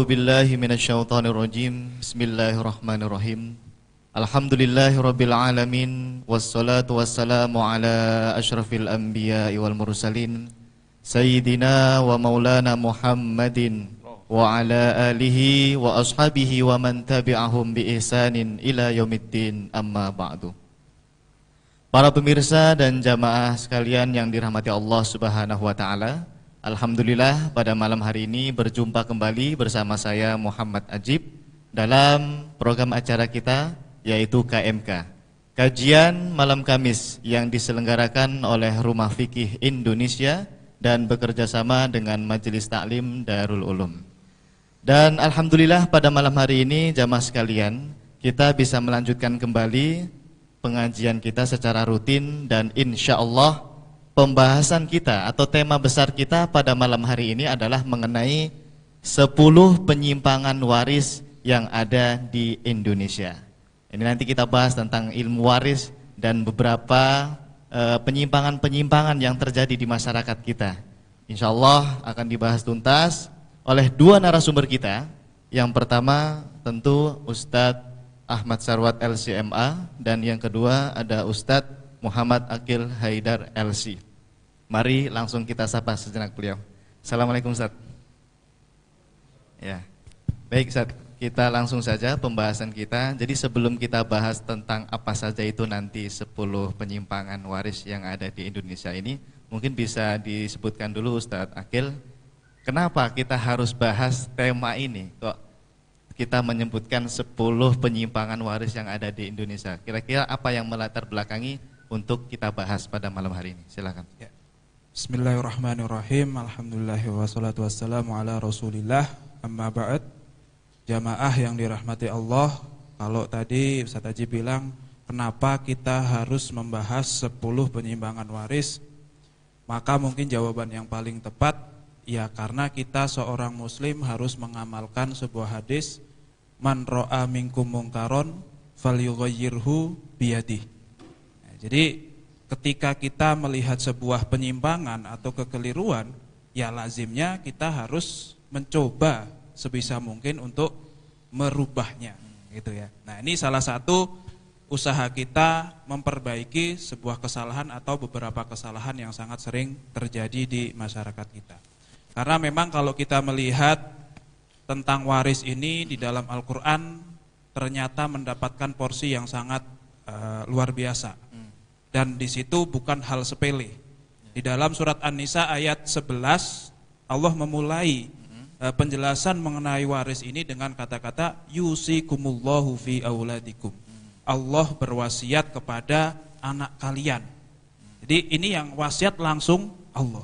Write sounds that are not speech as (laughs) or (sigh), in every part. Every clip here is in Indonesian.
A'udzu billahi minasyaitonir rajim. Bismillahirrahmanirrahim. Alhamdulillahirabbil alamin wassalatu wassalamu ala asyrafil anbiya'i wal mursalin sayyidina wa maulana Muhammadin wa ala alihi wa ashabihi wa man tabi'ahum bi ihsanin ila yaumiddin amma ba'du. Para pemirsa dan jamaah sekalian yang dirahmati Allah Subhanahu wa taala, Alhamdulillah pada malam hari ini berjumpa kembali bersama saya Muhammad Ajib dalam program acara kita yaitu KMK. Kajian malam Kamis yang diselenggarakan oleh Rumah Fikih Indonesia dan bekerjasama dengan Majelis Taklim Darul Ulum. Dan Alhamdulillah pada malam hari ini jamaah sekalian kita bisa melanjutkan kembali pengajian kita secara rutin dan insya Allah pembahasan kita atau tema besar kita pada malam hari ini adalah mengenai 10 penyimpangan waris yang ada di Indonesia. Ini nanti kita bahas tentang ilmu waris dan beberapa eh, penyimpangan-penyimpangan yang terjadi di masyarakat kita. Insya Allah akan dibahas tuntas oleh dua narasumber kita. Yang pertama tentu Ustadz Ahmad Sarwat LCMA dan yang kedua ada Ustadz Muhammad Akil Haidar LC. Mari langsung kita sapa sejenak beliau. Assalamualaikum Ustaz. Ya. Baik Ustaz, kita langsung saja pembahasan kita. Jadi sebelum kita bahas tentang apa saja itu nanti 10 penyimpangan waris yang ada di Indonesia ini, mungkin bisa disebutkan dulu Ustadz Akil, kenapa kita harus bahas tema ini? Kok kita menyebutkan 10 penyimpangan waris yang ada di Indonesia. Kira-kira apa yang melatar belakangi untuk kita bahas pada malam hari ini? Silakan. Ya. Bismillahirrahmanirrahim. Alhamdulillah wassalatu wassalamu ala Rasulillah. Amma ba'd. Jamaah yang dirahmati Allah, kalau tadi Ustaz Haji bilang kenapa kita harus membahas 10 penyimbangan waris? Maka mungkin jawaban yang paling tepat ya karena kita seorang muslim harus mengamalkan sebuah hadis man ra'a minkum mungkaron falyughayyirhu biyadihi. Nah, jadi ketika kita melihat sebuah penyimpangan atau kekeliruan, ya lazimnya kita harus mencoba sebisa mungkin untuk merubahnya, gitu ya. Nah, ini salah satu usaha kita memperbaiki sebuah kesalahan atau beberapa kesalahan yang sangat sering terjadi di masyarakat kita. Karena memang kalau kita melihat tentang waris ini di dalam Al-Qur'an ternyata mendapatkan porsi yang sangat e, luar biasa dan di situ bukan hal sepele. Di dalam surat An-Nisa ayat 11 Allah memulai hmm. eh, penjelasan mengenai waris ini dengan kata-kata yusikumullahu fi auladikum. Hmm. Allah berwasiat kepada anak kalian. Hmm. Jadi ini yang wasiat langsung Allah.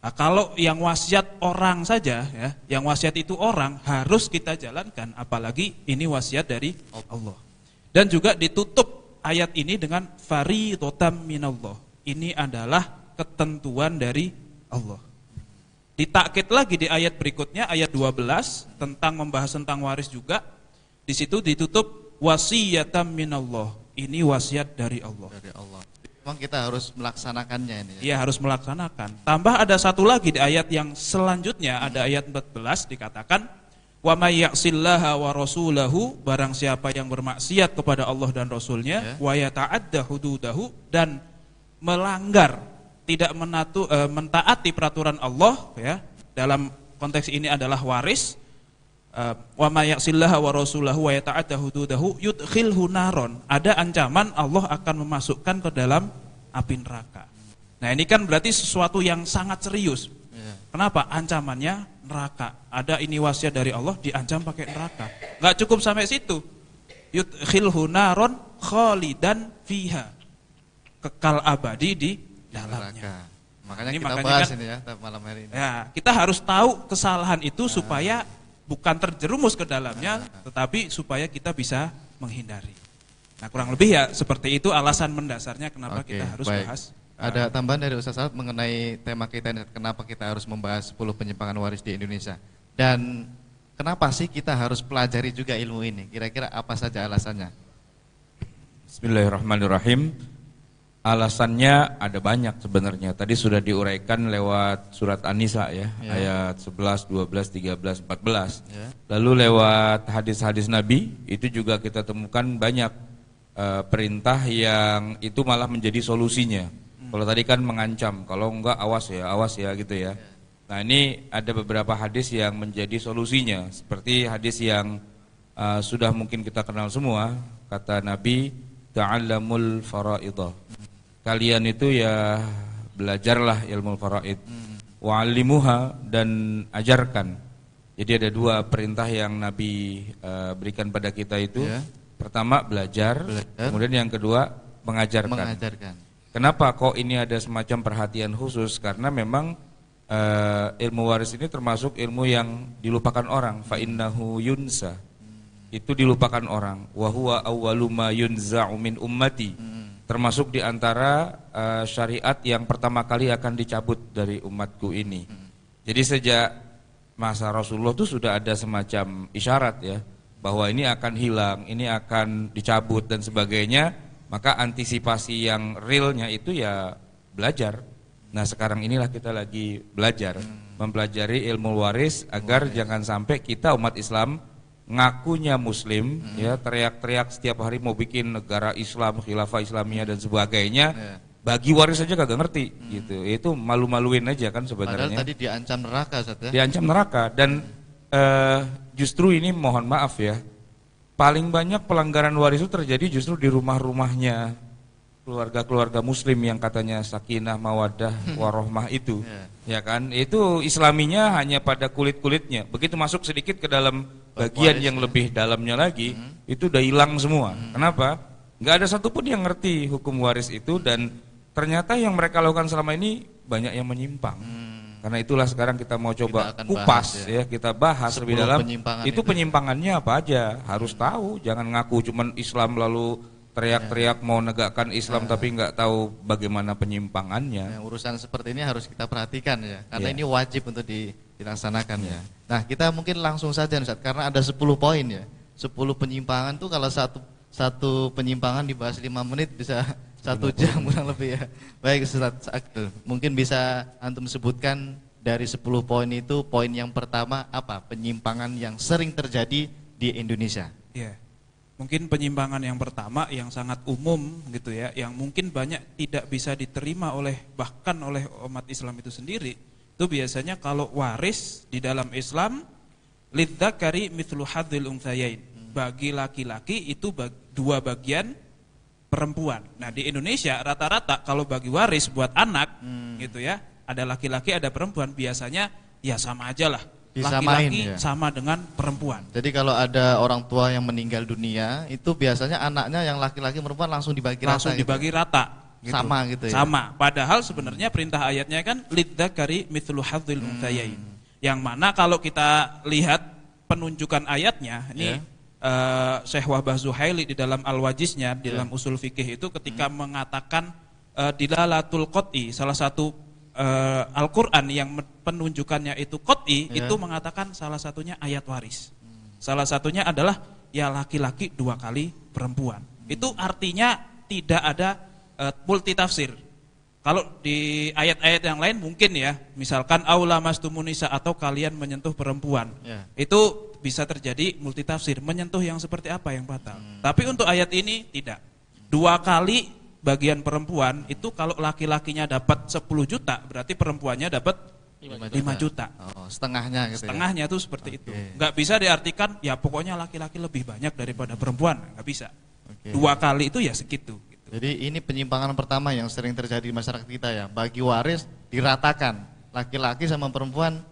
Nah, kalau yang wasiat orang saja ya, yang wasiat itu orang harus kita jalankan apalagi ini wasiat dari Allah. Dan juga ditutup ayat ini dengan faridotam minallah. Ini adalah ketentuan dari Allah. Ditakit lagi di ayat berikutnya, ayat 12, tentang membahas tentang waris juga. Di situ ditutup wasiyatam minallah. Ini wasiat dari Allah. Dari Allah. Memang kita harus melaksanakannya ini. Ya. Iya, ya, harus melaksanakan. Tambah ada satu lagi di ayat yang selanjutnya, ada hmm. ayat 14 dikatakan Wa may ya'sillaha wa rasulahu barang siapa yang bermaksiat kepada Allah dan Rasulnya yeah. wa yata'adda hududahu dan melanggar tidak menatu, e, mentaati peraturan Allah ya dalam konteks ini adalah waris eh, wa may ya'sillaha wa rasulahu wa yata'adda hududahu yudkhilhu naron ada ancaman Allah akan memasukkan ke dalam api neraka. Nah, ini kan berarti sesuatu yang sangat serius. Ya. Kenapa? Ancamannya neraka. Ada ini wasiat dari Allah diancam pakai neraka. Gak cukup sampai situ. Yudkhilhu naron dan fiha. Kekal abadi di dalamnya. Makanya ini kita makanya bahas kan, ini ya malam hari ini. Ya, kita harus tahu kesalahan itu nah. supaya bukan terjerumus ke dalamnya, nah. tetapi supaya kita bisa menghindari. Nah, kurang lebih ya seperti itu alasan mendasarnya kenapa okay, kita harus baik. bahas ada tambahan dari Ustaz Salat mengenai tema kita ini, kenapa kita harus membahas 10 penyimpangan waris di Indonesia. Dan kenapa sih kita harus pelajari juga ilmu ini? Kira-kira apa saja alasannya? Bismillahirrahmanirrahim. Alasannya ada banyak sebenarnya. Tadi sudah diuraikan lewat surat An-Nisa ya, ya. ayat 11, 12, 13, 14. Ya. Lalu lewat hadis-hadis Nabi itu juga kita temukan banyak uh, perintah yang itu malah menjadi solusinya Hmm. Kalau tadi kan mengancam, kalau enggak awas ya, awas ya gitu ya. ya. Nah ini ada beberapa hadis yang menjadi solusinya, seperti hadis yang uh, sudah mungkin kita kenal semua, kata Nabi, ta'allamul faraidah. Kalian itu ya belajarlah ilmu faraid. Hmm. Wa'allimuha dan ajarkan. Jadi ada dua perintah yang Nabi uh, berikan pada kita itu. Ya. Pertama belajar, belajar, kemudian yang kedua mengajarkan. mengajarkan. Kenapa kok ini ada semacam perhatian khusus? Karena memang e, ilmu waris ini termasuk ilmu yang dilupakan orang. fa innahu yunsa. Itu dilupakan orang. Wahuwa awwaluma yunza'u min ummati. Termasuk diantara e, eh, syariat yang pertama kali akan dicabut dari umatku ini. Jadi sejak masa Rasulullah itu sudah ada semacam isyarat ya. Bahwa ini akan hilang, ini akan dicabut dan sebagainya maka antisipasi yang realnya itu ya belajar. Nah sekarang inilah kita lagi belajar, hmm. mempelajari ilmu waris agar waris. jangan sampai kita umat Islam ngakunya Muslim, hmm. ya teriak-teriak setiap hari mau bikin negara Islam, khilafah Islamia dan sebagainya. Yeah. Bagi waris saja kagak ngerti hmm. gitu. Itu malu-maluin aja kan sebenarnya. Padahal tadi diancam neraka saatnya. Diancam neraka dan hmm. uh, justru ini mohon maaf ya, Paling banyak pelanggaran waris itu terjadi justru di rumah-rumahnya keluarga-keluarga muslim yang katanya sakinah, mawadah, hmm. warohmah itu. Ya. ya kan? Itu islaminya hanya pada kulit-kulitnya. Begitu masuk sedikit ke dalam bagian yang lebih dalamnya lagi, hmm. itu udah hilang semua. Hmm. Kenapa? Gak ada satupun yang ngerti hukum waris itu dan ternyata yang mereka lakukan selama ini banyak yang menyimpang. Hmm. Karena itulah sekarang kita mau coba kita kupas bahas, ya. ya, kita bahas Sebelum lebih dalam. Penyimpangan itu, penyimpangannya apa aja? Harus hmm. tahu, jangan ngaku cuman Islam lalu teriak-teriak ya. mau negakkan Islam ya. tapi nggak tahu bagaimana penyimpangannya. Ya, urusan seperti ini harus kita perhatikan ya, karena ya. ini wajib untuk dilaksanakan ya. ya. Nah, kita mungkin langsung saja Ustaz karena ada 10 poin ya. 10 penyimpangan tuh kalau satu satu penyimpangan dibahas 5 menit bisa satu jam kurang lebih ya. Baik Ustaz Akil, mungkin bisa antum sebutkan dari 10 poin itu poin yang pertama apa? Penyimpangan yang sering terjadi di Indonesia. Iya. Mungkin penyimpangan yang pertama yang sangat umum gitu ya, yang mungkin banyak tidak bisa diterima oleh bahkan oleh umat Islam itu sendiri, itu biasanya kalau waris di dalam Islam lidzakari mithlu hadzil unthayain. Hmm. Bagi laki-laki itu dua bagian perempuan. Nah di Indonesia rata-rata kalau bagi waris buat anak hmm. gitu ya ada laki-laki ada perempuan biasanya ya sama aja lah. Laki-laki ya? sama dengan perempuan. Jadi kalau ada orang tua yang meninggal dunia itu biasanya anaknya yang laki-laki perempuan langsung dibagi langsung rata. Langsung gitu ya? dibagi gitu. rata. Gitu. Sama gitu ya. Sama. Padahal sebenarnya perintah ayatnya kan kari mitlu hadzil hmm. Yang mana kalau kita lihat penunjukan ayatnya ini yeah uh, Syekh Wahbah Zuhaili di dalam Al-Wajiznya, di ya. dalam yeah. usul fikih itu ketika hmm. mengatakan uh, dilalatul qati salah satu uh, Al-Quran yang penunjukannya itu qati yeah. itu mengatakan salah satunya ayat waris. Hmm. Salah satunya adalah ya laki-laki dua kali perempuan. Hmm. Itu artinya tidak ada uh, multi tafsir. Kalau di ayat-ayat yang lain mungkin ya, misalkan aula mastumunisa atau kalian menyentuh perempuan. Yeah. Itu bisa terjadi multitafsir, menyentuh yang seperti apa yang batal. Hmm. Tapi untuk ayat ini tidak. Dua kali bagian perempuan hmm. itu kalau laki-lakinya dapat 10 juta, berarti perempuannya dapat 5 juta. 5 juta. Oh, setengahnya gitu ya? Setengahnya ya? seperti okay. itu. Nggak bisa diartikan ya pokoknya laki-laki lebih banyak daripada hmm. perempuan, nggak bisa. Okay. Dua kali itu ya segitu. Gitu. Jadi ini penyimpangan pertama yang sering terjadi di masyarakat kita ya. Bagi waris diratakan, laki-laki sama perempuan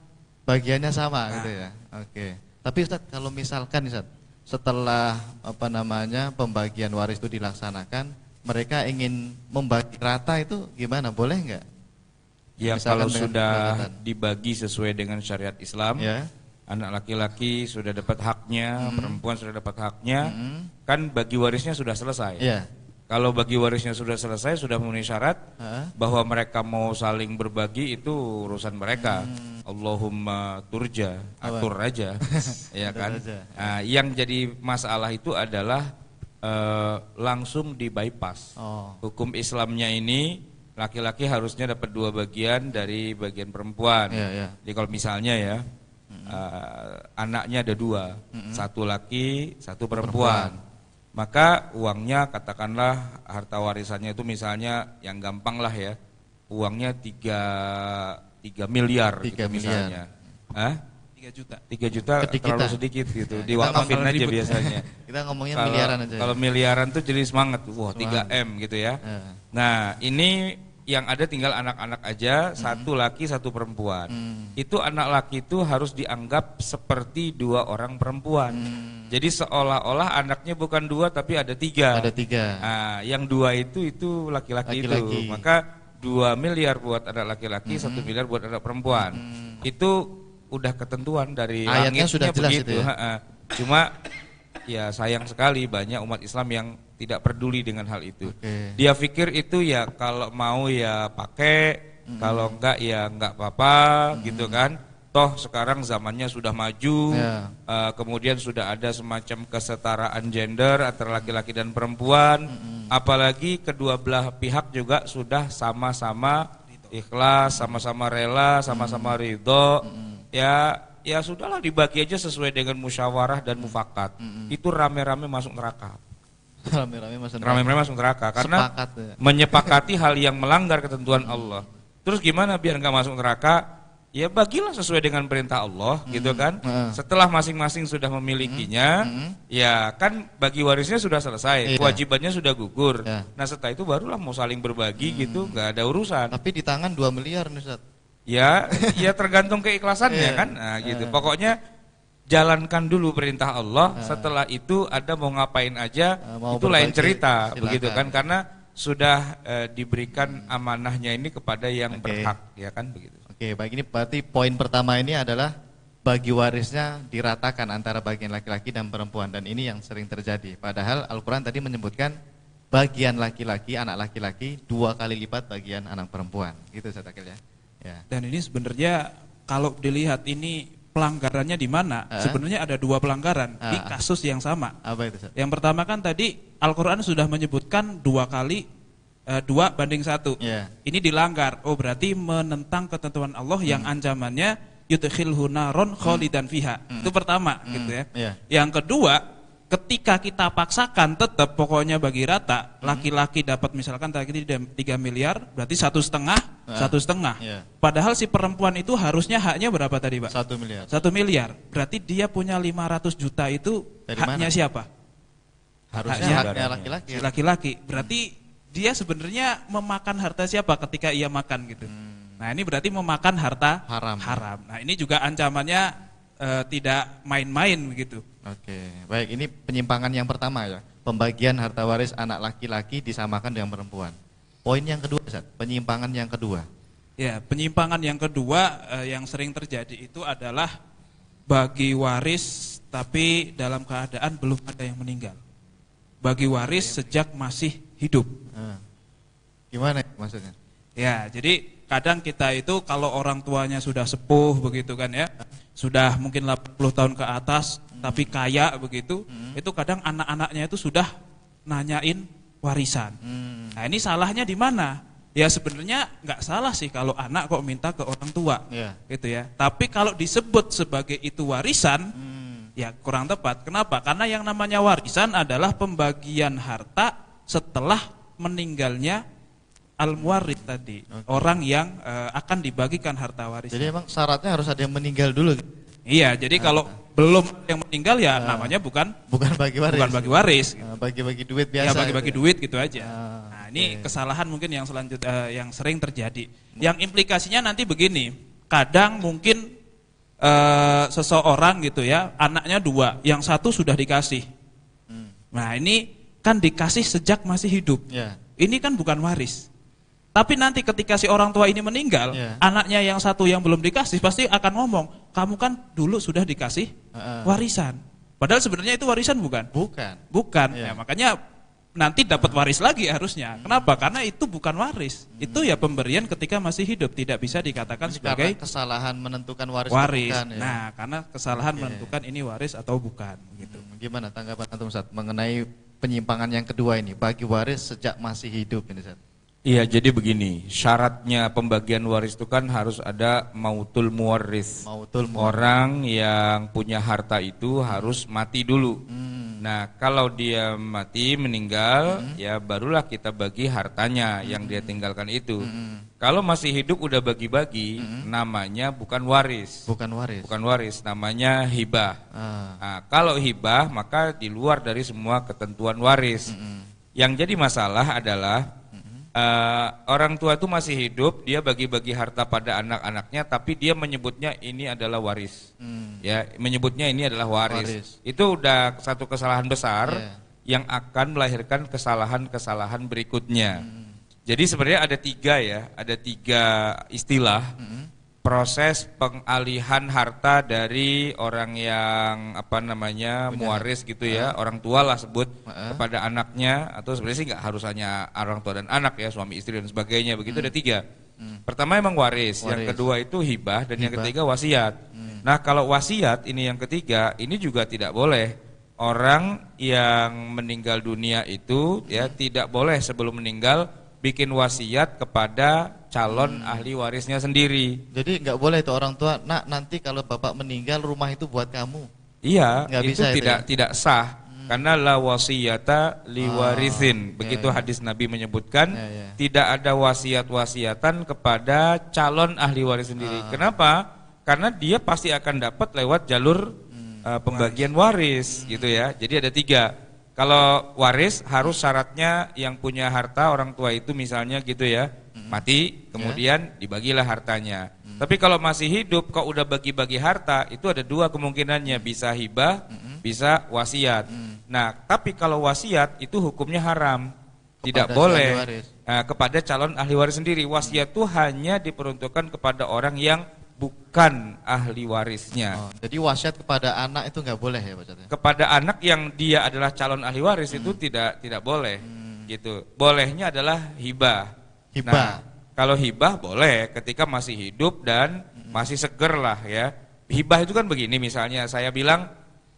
bagiannya sama nah. gitu ya. Oke. Okay. Tapi Ustaz, kalau misalkan Ustaz, setelah apa namanya pembagian waris itu dilaksanakan, mereka ingin membagi rata itu gimana? Boleh nggak? Ya misalkan kalau sudah dibagi sesuai dengan syariat Islam, ya. anak laki-laki sudah dapat haknya, hmm. perempuan sudah dapat haknya, hmm. kan bagi warisnya sudah selesai. Ya. Kalau bagi warisnya sudah selesai, sudah memenuhi syarat bahwa mereka mau saling berbagi itu urusan mereka. Hmm. Allahumma turja, atur Apa? (laughs) ya kan. Nah, yang jadi masalah itu adalah uh, langsung di bypass. Oh. Hukum Islamnya ini laki-laki harusnya dapat dua bagian dari bagian perempuan. Yeah, yeah. Jadi kalau misalnya ya uh, anaknya ada dua, mm -hmm. satu laki, satu perempuan maka uangnya katakanlah harta warisannya itu misalnya yang gampang lah ya uangnya tiga 3 miliar 3 gitu miliar. misalnya. Hah? 3 juta. 3 juta Ketik terlalu kita. sedikit gitu. Nah, Diwakafin aja ribut. biasanya. (laughs) kita ngomongnya kalo, miliaran aja. Kalau miliaran tuh jadi semangat. Wah, tiga m gitu ya. Nah, ini yang ada tinggal anak-anak aja hmm. satu laki satu perempuan hmm. itu anak laki itu harus dianggap seperti dua orang perempuan hmm. jadi seolah-olah anaknya bukan dua tapi ada tiga ada tiga nah, yang dua itu itu laki-laki itu maka dua miliar buat anak laki-laki hmm. satu -laki, miliar buat anak perempuan hmm. itu udah ketentuan dari ayatnya sudah jelas begitu. itu ya? cuma ya sayang sekali banyak umat Islam yang tidak peduli dengan hal itu. Okay. Dia pikir itu ya kalau mau ya pakai, mm. kalau enggak ya enggak apa-apa mm. gitu kan. Toh sekarang zamannya sudah maju, yeah. Ya. uh, kemudian sudah ada semacam kesetaraan gender antara laki-laki dan perempuan. Mm. Apalagi kedua belah pihak juga sudah sama-sama ikhlas, sama-sama rela, sama-sama ridho. Ya ya sudahlah dibagi aja sesuai dengan musyawarah dan mufakat. Mm -hmm. Itu rame-rame masuk neraka. (laughs) Rame-rame masuk neraka. Rame-rame masuk neraka karena ya. menyepakati hal yang (laughs) melanggar ketentuan mm -hmm. Allah. Terus gimana biar nggak masuk neraka? Ya bagilah sesuai dengan perintah Allah, mm -hmm. gitu kan. Mm -hmm. Setelah masing-masing sudah memilikinya, mm -hmm. ya kan bagi warisnya sudah selesai, yeah. kewajibannya sudah gugur. Yeah. Nah setelah itu barulah mau saling berbagi mm -hmm. gitu, nggak ada urusan. Tapi di tangan 2 miliar nih Ya, ya tergantung keikhlasannya iya. kan. Nah, gitu. Iya. Pokoknya jalankan dulu perintah Allah, iya. setelah itu ada mau ngapain aja eh, mau itu lain cerita silakan. begitu kan karena sudah uh, diberikan amanahnya ini kepada yang okay. berhak ya kan begitu. Oke, okay, baik ini berarti poin pertama ini adalah bagi warisnya diratakan antara bagian laki-laki dan perempuan dan ini yang sering terjadi. Padahal Al-Qur'an tadi menyebutkan bagian laki-laki, anak laki-laki dua kali lipat bagian anak perempuan. Gitu saya takil ya. Ya. Dan ini sebenarnya kalau dilihat ini pelanggarannya di mana? Uh. Sebenarnya ada dua pelanggaran uh. di ah. kasus yang sama. Apa itu? Sir? Yang pertama kan tadi Al-Qur'an sudah menyebutkan dua kali uh, dua banding satu. Yeah. Ini dilanggar. Oh, berarti menentang ketentuan Allah hmm. yang ancamannya yudkhilhu naron khalidan hmm. fiha. Hmm. Itu pertama hmm. gitu ya. Yeah. Yang kedua ketika kita paksakan tetap pokoknya bagi rata hmm. laki-laki hmm. dapat misalkan tadi tiga miliar berarti satu setengah nah, satu setengah iya. padahal si perempuan itu harusnya haknya berapa tadi pak satu miliar satu miliar berarti dia punya 500 juta itu Dari haknya mana? siapa harusnya haknya laki-laki laki-laki berarti hmm. dia sebenarnya memakan harta siapa ketika ia makan gitu hmm. nah ini berarti memakan harta haram haram nah ini juga ancamannya uh, tidak main-main begitu. Oke, baik. Ini penyimpangan yang pertama ya, pembagian harta waris anak laki-laki disamakan dengan perempuan. Poin yang kedua, Ustaz, penyimpangan yang kedua. Ya, penyimpangan yang kedua uh, yang sering terjadi itu adalah bagi waris tapi dalam keadaan belum ada yang meninggal. Bagi waris sejak masih hidup. Ah. Gimana ya maksudnya? Ya, jadi kadang kita itu kalau orang tuanya sudah sepuh begitu kan ya sudah mungkin 80 tahun ke atas hmm. tapi kaya begitu, hmm. itu kadang anak-anaknya itu sudah nanyain warisan. Hmm. Nah, ini salahnya di mana? Ya sebenarnya nggak salah sih kalau anak kok minta ke orang tua, yeah. gitu ya. Tapi kalau disebut sebagai itu warisan, hmm. ya kurang tepat. Kenapa? Karena yang namanya warisan adalah pembagian harta setelah meninggalnya al-muwarith tadi, okay. orang yang uh, akan dibagikan harta waris. Jadi emang syaratnya harus ada yang meninggal dulu. Gitu? Iya, jadi nah, kalau belum yang meninggal ya nah, namanya bukan bukan bagi waris. Bukan bagi waris. bagi ah, Bagi-bagi duit iya, biasa. Ya bagi-bagi gitu ya? duit gitu aja. Ah, nah, nah ini okay. kesalahan mungkin yang selanjut uh, yang sering terjadi. Yang implikasinya nanti begini, kadang mungkin uh, seseorang gitu ya, anaknya dua, yang satu sudah dikasih. Hmm. Nah, ini kan dikasih sejak masih hidup. Yeah. Ini kan bukan waris tapi nanti ketika si orang tua ini meninggal, yeah. anaknya yang satu yang belum dikasih pasti akan ngomong, kamu kan dulu sudah dikasih warisan. Padahal sebenarnya itu warisan bukan? Bukan. Bukan. Yeah. Ya, makanya nanti dapat waris lagi harusnya. Hmm. Kenapa? Karena itu bukan waris. Hmm. Itu ya pemberian ketika masih hidup tidak bisa dikatakan ini sebagai kesalahan menentukan waris. Waris. Bukan, ya? Nah, karena kesalahan okay. Iya. menentukan ini waris atau bukan. Gitu. Hmm. Gimana tanggapan antum saat mengenai penyimpangan yang kedua ini bagi waris sejak masih hidup ini Seth? Iya, jadi begini, syaratnya pembagian waris itu kan harus ada mautul muwaris. Mautul muwaris. Orang yang punya harta itu harus mati dulu. Hmm. Nah, kalau dia mati meninggal, hmm. ya barulah kita bagi hartanya hmm. yang dia hmm. tinggalkan itu. Hmm. Kalau masih hidup udah bagi-bagi, hmm. namanya bukan waris. Bukan waris. Bukan waris, namanya hibah. Ah. Nah, kalau hibah maka di luar dari semua ketentuan waris. Hmm. Yang jadi masalah adalah uh, orang tua itu masih hidup, dia bagi-bagi harta pada anak-anaknya, tapi dia menyebutnya ini adalah waris. Hmm. Ya, menyebutnya ini adalah waris. waris. Itu udah satu kesalahan besar yeah. yang akan melahirkan kesalahan-kesalahan berikutnya. Hmm. Jadi sebenarnya ada tiga ya, ada tiga istilah. Hmm proses pengalihan harta dari orang yang apa namanya Punya. muaris gitu ya uh. orang tua lah sebut uh. kepada anaknya atau sebenarnya sih nggak harus hanya orang tua dan anak ya suami istri dan sebagainya begitu hmm. ada tiga hmm. pertama emang waris, waris yang kedua itu hibah dan hibah. yang ketiga wasiat hmm. nah kalau wasiat ini yang ketiga ini juga tidak boleh orang yang meninggal dunia itu ya, hmm. ya tidak boleh sebelum meninggal bikin wasiat kepada calon hmm. ahli warisnya sendiri. Jadi nggak boleh itu orang tua, nak nanti kalau bapak meninggal rumah itu buat kamu. Iya, nggak itu bisa tidak itu ya? tidak sah hmm. karena la wasiyata liwarisin. Ah, oh, iya, Begitu iya, iya. hadis Nabi menyebutkan, iya, iya. tidak ada wasiat-wasiatan kepada calon ahli waris sendiri. Oh. Kenapa? Karena dia pasti akan dapat lewat jalur hmm, uh, pembagian waris, hmm. gitu ya. Hmm. Jadi ada tiga kalau waris harus syaratnya yang punya harta orang tua itu misalnya gitu ya mati kemudian yeah. dibagilah hartanya. Hmm. Tapi kalau masih hidup kok udah bagi-bagi harta itu ada dua kemungkinannya bisa hibah hmm. bisa wasiat. Hmm. Nah tapi kalau wasiat itu hukumnya haram kepada tidak boleh nah, kepada calon ahli waris sendiri wasiat itu hmm. hanya diperuntukkan kepada orang yang bukan ahli warisnya. Oh, jadi wasiat kepada anak itu nggak boleh ya Pak Kepada anak yang dia adalah calon ahli waris hmm. itu tidak tidak boleh. Hmm. Gitu. Bolehnya adalah hibah. Hibah. Nah, kalau hibah boleh ketika masih hidup dan hmm. masih seger lah ya. Hibah itu kan begini misalnya saya bilang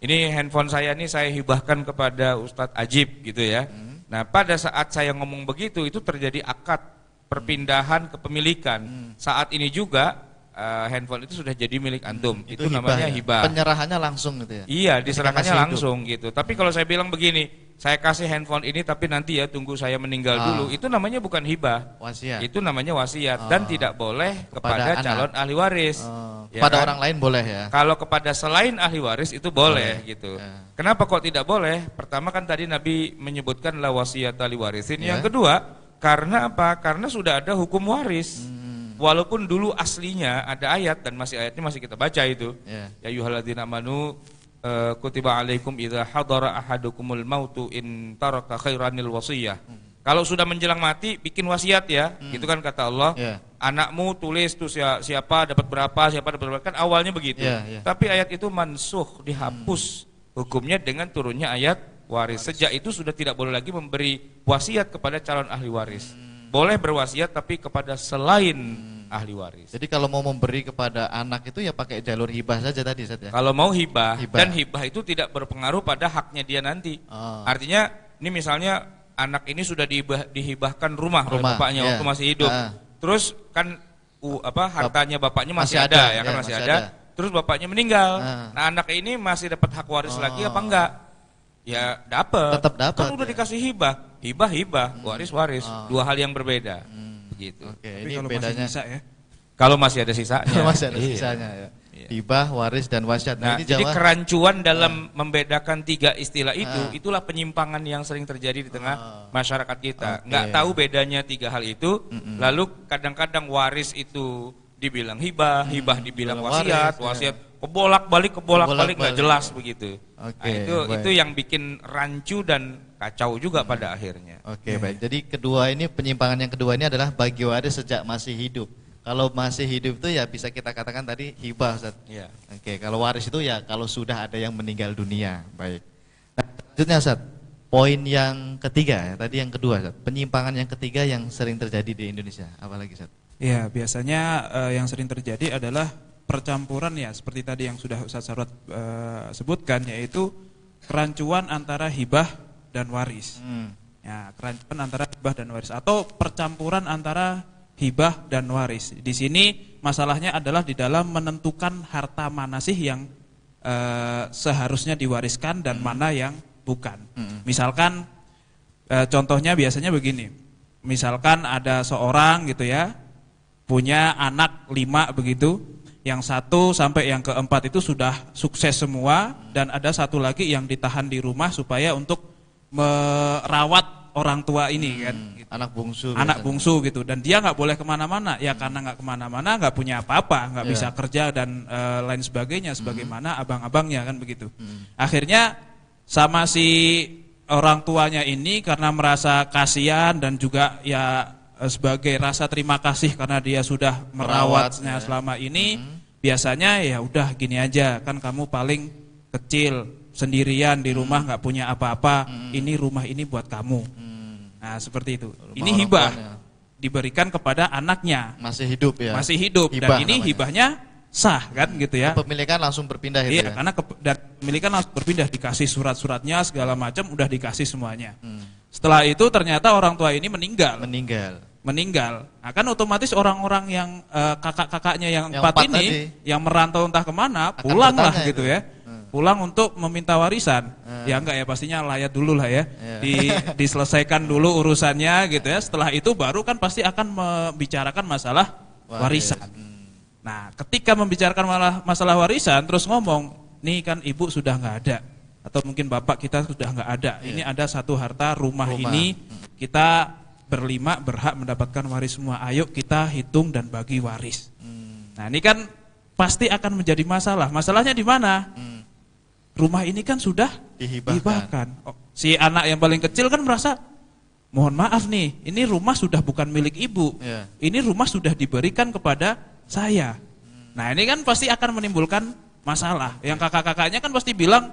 ini handphone saya ini saya hibahkan kepada Ustadz Ajib gitu ya. Hmm. Nah, pada saat saya ngomong begitu itu terjadi akad perpindahan kepemilikan. Hmm. Saat ini juga uh, handphone itu sudah jadi milik antum. Hmm, itu, itu hibah namanya ya? hibah. Penyerahannya langsung gitu ya. Iya, diserahkannya langsung gitu. Tapi kalau saya bilang begini, saya kasih handphone ini tapi nanti ya tunggu saya meninggal ah. dulu, itu namanya bukan hibah. Wasiat. Itu namanya wasiat ah. dan tidak boleh kepada, kepada calon ahli waris. Ah. Ya kan? orang lain boleh ya. Kalau kepada selain ahli waris itu boleh, boleh. gitu. Ya. Kenapa kok tidak boleh? Pertama kan tadi Nabi menyebutkan la wasiat ahli warisin. Ya. Yang kedua, karena apa? Karena sudah ada hukum waris. Hmm Walaupun dulu aslinya ada ayat dan masih ayatnya masih kita baca itu. Ya, ya yuhaladinah manu uh, e, kutiba alaikum idha hadara ahadukumul mautu in taraka khairanil wasiyah. Hmm. Kalau sudah menjelang mati bikin wasiat ya, hmm. gitu kan kata Allah. Yeah. Anakmu tulis tuh siapa dapat berapa, siapa dapat berapa. Kan awalnya begitu. Yeah, yeah. Tapi ayat itu mansuh, dihapus hmm. hukumnya dengan turunnya ayat waris. Sejak itu sudah tidak boleh lagi memberi wasiat kepada calon ahli waris. Hmm boleh berwasiat tapi kepada selain hmm. ahli waris. Jadi kalau mau memberi kepada anak itu ya pakai jalur hibah saja tadi ya. Kalau mau hibah, hibah dan hibah itu tidak berpengaruh pada haknya dia nanti. Oh. Artinya ini misalnya anak ini sudah dihibah, dihibahkan rumah, rumah oleh bapaknya yeah. waktu masih hidup. Ah. Terus kan uh, apa hartanya bapaknya masih, masih ada, ada ya kan iya, masih, masih ada. ada. Terus bapaknya meninggal. Ah. Nah, anak ini masih dapat hak waris oh. lagi apa oh. enggak? Ya dapat. Tetap dapat. Kan udah iya. dikasih hibah Hibah hibah, hmm. waris waris, oh. Ah. dua hal yang berbeda. Hmm. Begitu. Oke, ini kalau bedanya. masih sisa ya. Kalau masih ada sisanya. (laughs) masih ada iya. sisanya ya. Iya. Hibah, waris dan wasiat. Nah, nah ini jadi Jawa, kerancuan dalam oh. membedakan tiga istilah itu, ah. itulah penyimpangan yang sering terjadi di tengah oh. masyarakat kita. Okay. Nggak tahu bedanya tiga hal itu, mm -mm. lalu kadang-kadang waris itu dibilang hibah, hmm. hibah dibilang Bila wasiat, waris, ya. wasiat ya. kebolak-balik kebolak-balik nggak jelas begitu. Okay, nah, itu itu yang bikin rancu dan kacau juga pada akhirnya. Oke, okay, baik. Jadi kedua ini penyimpangan yang kedua ini adalah bagi waris sejak masih hidup. Kalau masih hidup itu ya bisa kita katakan tadi hibah Ustaz. Iya. Oke, okay, kalau waris itu ya kalau sudah ada yang meninggal dunia. Baik. Nah, selanjutnya Ustaz, poin yang ketiga, ya tadi yang kedua Ustaz, penyimpangan yang ketiga yang sering terjadi di Indonesia, apalagi Ustaz? Iya, biasanya uh, yang sering terjadi adalah percampuran ya seperti tadi yang sudah Ustaz Sarwat uh, sebutkan yaitu kerancuan antara hibah dan waris. Hmm. Ya, kerancuan antara hibah dan waris atau percampuran antara hibah dan waris. Di sini masalahnya adalah di dalam menentukan harta mana sih yang e, seharusnya diwariskan dan hmm. mana yang bukan. Hmm. Misalkan e, contohnya biasanya begini. Misalkan ada seorang gitu ya punya anak lima begitu, yang satu sampai yang keempat itu sudah sukses semua hmm. dan ada satu lagi yang ditahan di rumah supaya untuk merawat orang tua ini hmm, kan gitu. anak bungsu anak biasanya. bungsu gitu dan dia nggak boleh kemana-mana ya hmm. karena nggak kemana-mana nggak punya apa-apa nggak yeah. bisa kerja dan e, lain sebagainya hmm. sebagaimana hmm. abang-abangnya kan begitu hmm. akhirnya sama si orang tuanya ini karena merasa kasihan dan juga ya eh, sebagai rasa terima kasih karena dia sudah merawatnya ya. selama ini hmm. biasanya ya udah gini aja kan kamu paling kecil sendirian di rumah hmm. nggak punya apa-apa hmm. ini rumah ini buat kamu hmm. nah seperti itu rumah ini hibah ya. diberikan kepada anaknya masih hidup ya masih hidup hibah dan ini namanya. hibahnya sah kan gitu ya pemilikan langsung berpindah gitu iya, ya karena ke, pemilikan langsung berpindah dikasih surat-suratnya segala macam udah dikasih semuanya hmm. setelah itu ternyata orang tua ini meninggal meninggal meninggal. Akan nah, kan otomatis orang-orang yang uh, kakak-kakaknya yang, yang empat, empat ini tadi, yang merantau entah kemana pulanglah gitu ya, ya pulang untuk meminta warisan. Eh. Ya enggak ya pastinya layak dulu lah ya. Iya. Di, diselesaikan dulu urusannya gitu ya. Setelah itu baru kan pasti akan membicarakan masalah warisan. Hmm. Nah, ketika membicarakan malah masalah warisan terus ngomong, "Nih kan ibu sudah enggak ada." Atau mungkin bapak kita sudah enggak ada. Iya. Ini ada satu harta rumah, rumah. ini hmm. kita berlima berhak mendapatkan waris semua. Ayo kita hitung dan bagi waris. Hmm. Nah ini kan pasti akan menjadi masalah. Masalahnya di mana? Hmm rumah ini kan sudah dihibahkan. dihibahkan. Oh, si anak yang paling kecil kan merasa, mohon maaf nih, ini rumah sudah bukan milik ibu, yeah. ini rumah sudah diberikan kepada saya. Hmm. Nah ini kan pasti akan menimbulkan masalah. Yang iya. kakak-kakaknya kan pasti bilang,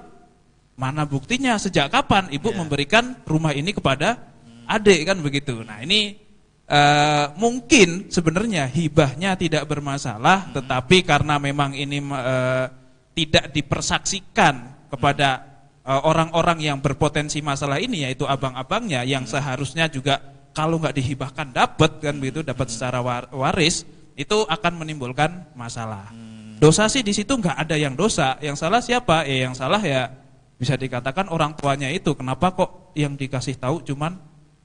mana buktinya sejak kapan ibu yeah. memberikan rumah ini kepada hmm. adik kan begitu. Nah ini Uh, mungkin sebenarnya hibahnya tidak bermasalah, hmm. tetapi karena memang ini uh, tidak dipersaksikan kepada e, orang-orang yang berpotensi masalah ini yaitu abang-abangnya yang hmm. seharusnya juga kalau nggak dihibahkan dapat kan begitu dapat hmm. secara waris itu akan menimbulkan masalah hmm. dosa sih di situ nggak ada yang dosa yang salah siapa ya yang salah ya bisa dikatakan orang tuanya itu kenapa kok yang dikasih tahu cuman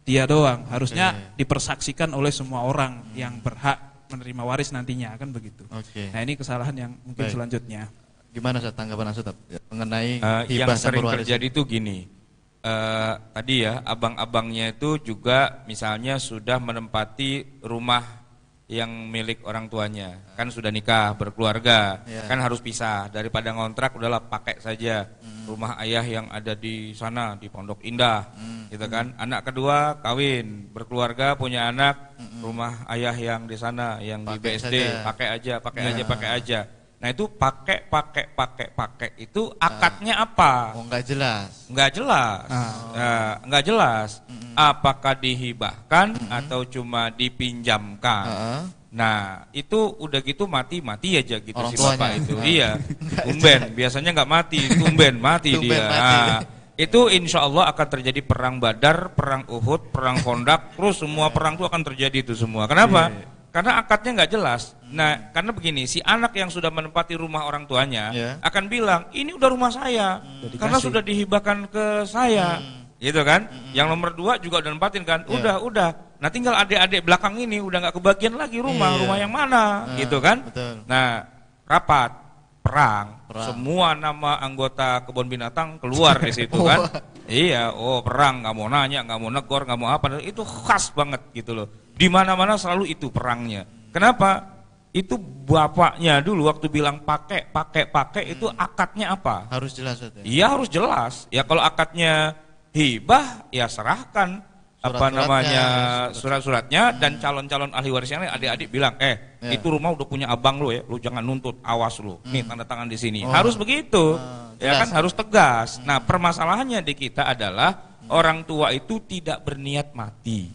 dia doang harusnya dipersaksikan oleh semua orang yang berhak menerima waris nantinya kan begitu nah ini kesalahan yang mungkin Baik. selanjutnya Gimana saya tanggapan Ustaz ya, mengenai uh, yang sering terjadi itu gini. Uh, tadi ya abang-abangnya itu juga misalnya sudah menempati rumah yang milik orang tuanya kan sudah nikah berkeluarga yeah. kan harus pisah daripada ngontrak udahlah pakai saja mm. rumah ayah yang ada di sana di Pondok Indah mm. gitu hmm. kan mm. anak kedua kawin berkeluarga punya anak mm rumah ayah yang di sana yang pake di BSD saja. pakai aja pakai ya. aja pakai aja Nah itu pakai pakai pakai pakai itu akadnya ah. apa? Oh nggak jelas. Nggak jelas. Oh. Uh, nggak jelas. Mm -hmm. Apakah dihibahkan mm -hmm. atau cuma dipinjamkan? Uh -huh. Nah itu udah gitu mati mati aja gitu Orang si bapak itu. (laughs) Nah. Iya. Tumben biasanya nggak mati. Tumben mati (laughs) Tumben dia. Mati. Nah, itu insya Allah akan terjadi perang Badar, perang Uhud, perang Kondak, terus semua perang itu akan terjadi itu semua. Kenapa? Yeah karena akadnya nggak jelas. Hmm. Nah, karena begini, si anak yang sudah menempati rumah orang tuanya yeah. akan bilang, ini udah rumah saya, hmm. karena sudah dihibahkan ke saya, hmm. gitu kan? Hmm. Yang nomor dua juga udah nempatin kan, ya. udah yeah. udah. Nah, tinggal adik-adik belakang ini udah nggak kebagian lagi rumah, yeah. rumah yang mana, hmm. gitu kan? Betul. Nah, rapat perang. perang. Semua nama anggota kebun binatang keluar di situ kan. (laughs) iya, oh perang, nggak mau nanya, nggak mau negor, nggak mau apa. Itu khas banget gitu loh. Di mana-mana selalu itu perangnya. Kenapa? Itu bapaknya dulu waktu bilang pakai, pakai, pakai hmm. itu akadnya apa? Harus jelas. Ya? Iya ya, harus jelas. Ya kalau akadnya hibah ya serahkan Surat apa namanya surat-suratnya dan calon-calon ahli warisnya adik-adik bilang eh yeah. itu rumah udah punya abang lo ya lo jangan nuntut awas lo hmm. nih tanda tangan di sini oh. harus begitu uh, ya kan harus tegas nah, hmm. nah permasalahannya di kita adalah hmm. orang tua itu tidak berniat mati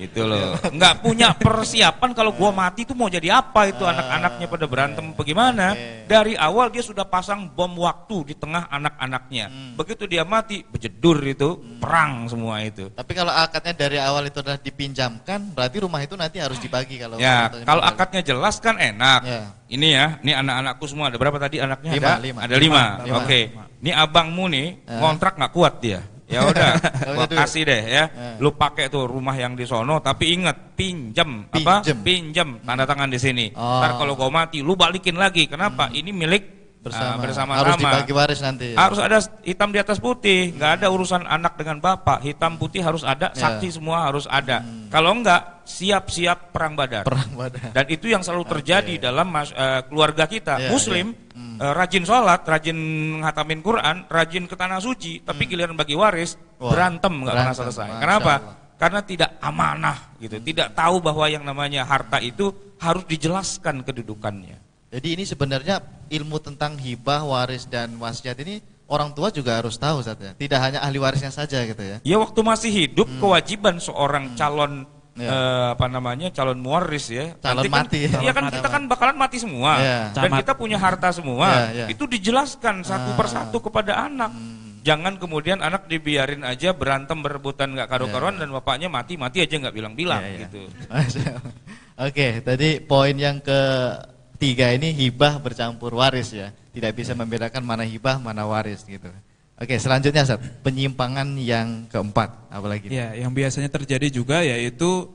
gitu loh (laughs) nggak punya persiapan kalau gua mati itu mau jadi apa itu anak-anaknya pada berantem bagaimana dari awal dia sudah pasang bom waktu di tengah anak-anaknya hmm. begitu dia mati bejedur itu hmm. perang semua itu tapi kalau akadnya dari awal itu adalah dipinjamkan berarti rumah itu nanti harus dibagi kalau ya kalau akadnya jelas kan enak ya. ini ya ini anak-anakku semua ada berapa tadi anaknya lima, ada lima, ada lima, lima. oke okay. ini abangmu nih kontrak ya. nggak kuat dia Ya udah, (laughs) lokasi deh ya. Eh. Lu pakai tuh rumah yang di sono tapi inget pinjam, apa? Pinjam tanda tangan di sini. Oh. Ntar kalau gua mati lu balikin lagi. Kenapa? Hmm. Ini milik bersama, nah, bersama harus sama. dibagi waris nanti. Ya. Harus ada hitam di atas putih, nggak ada urusan anak dengan bapak. Hitam putih harus ada, ya. sakti semua harus ada. Hmm. Kalau enggak siap-siap perang badar. Perang badar. Dan itu yang selalu terjadi okay. dalam mas, uh, keluarga kita. yeah, Muslim yeah. Hmm. Uh, rajin sholat, rajin ngatamin Quran, rajin ke tanah suci, tapi hmm. giliran bagi waris Wah. berantem nggak pernah selesai. Masya Kenapa? Allah. Karena tidak amanah gitu, hmm. tidak tahu bahwa yang namanya harta itu harus dijelaskan kedudukannya. Jadi ini sebenarnya ilmu tentang hibah, waris dan wasiat ini orang tua juga harus tahu saatnya. Tidak hanya ahli warisnya saja gitu ya. Ya waktu masih hidup hmm. kewajiban seorang hmm. calon ya. eh, apa namanya calon muaris ya. Calon Nanti kan, mati. Iya ya kan kita kan bakalan mati semua ya. dan kita punya harta semua. Ya, ya. Itu dijelaskan satu ah. persatu kepada anak. Hmm. Jangan kemudian anak dibiarin aja berantem berebutan nggak karu-karuan ya. dan bapaknya mati-mati aja nggak bilang-bilang ya, ya. gitu. (laughs) Oke, okay, tadi poin yang ke tiga ini hibah bercampur waris ya. Tidak bisa membedakan mana hibah, mana waris gitu. Oke, selanjutnya Ustaz, penyimpangan yang keempat apalagi? Ya, yang biasanya terjadi juga yaitu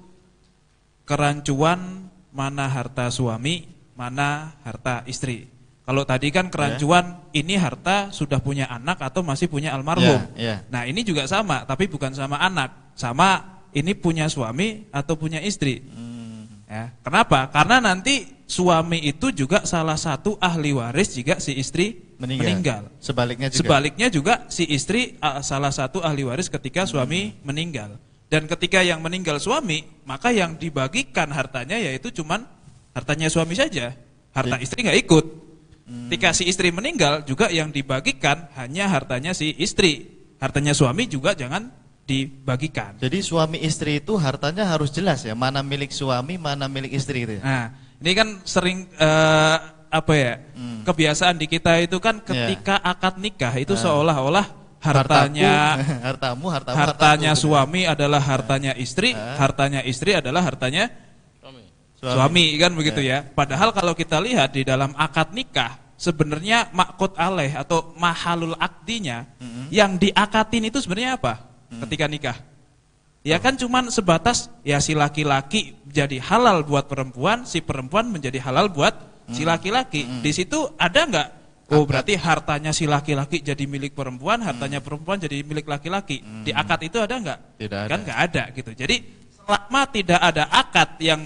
kerancuan mana harta suami, mana harta istri. Kalau tadi kan kerancuan yeah. ini harta sudah punya anak atau masih punya almarhum. Yeah, yeah. Nah, ini juga sama, tapi bukan sama anak, sama ini punya suami atau punya istri. Hmm. Ya, kenapa? Karena nanti suami itu juga salah satu ahli waris jika si istri meninggal. meninggal. Sebaliknya juga. Sebaliknya juga si istri salah satu ahli waris ketika suami hmm. meninggal. Dan ketika yang meninggal suami, maka yang dibagikan hartanya yaitu cuman hartanya suami saja. Harta istri nggak ikut. Hmm. Ketika si istri meninggal juga yang dibagikan hanya hartanya si istri. Hartanya suami juga jangan dibagikan. Jadi suami istri itu hartanya harus jelas ya, mana milik suami, mana milik istri itu ya. Nah, ini kan sering uh, apa ya? Hmm. Kebiasaan di kita itu kan iya. ketika yeah. akad nikah itu uh. seolah-olah hartanya Hartaku, (laughs) hartamu, hartamu, hartanya suami adalah nah. hartanya istri, uh. hartanya istri adalah hartanya suami. Suami kan begitu iya. ya. Padahal kalau kita lihat di dalam akad nikah sebenarnya makot aleh atau mahalul akdinya mm -hmm. yang diakatin itu sebenarnya apa? Mm. Ketika nikah Ya kan cuman sebatas ya si laki-laki jadi halal buat perempuan, si perempuan menjadi halal buat hmm. si laki-laki. Hmm. Di situ ada nggak? Oh berarti hartanya si laki-laki jadi milik perempuan, hartanya hmm. perempuan jadi milik laki-laki. Hmm. Di akad itu ada nggak? Tidak kan ada. Kan nggak ada gitu. Jadi selama tidak ada akad yang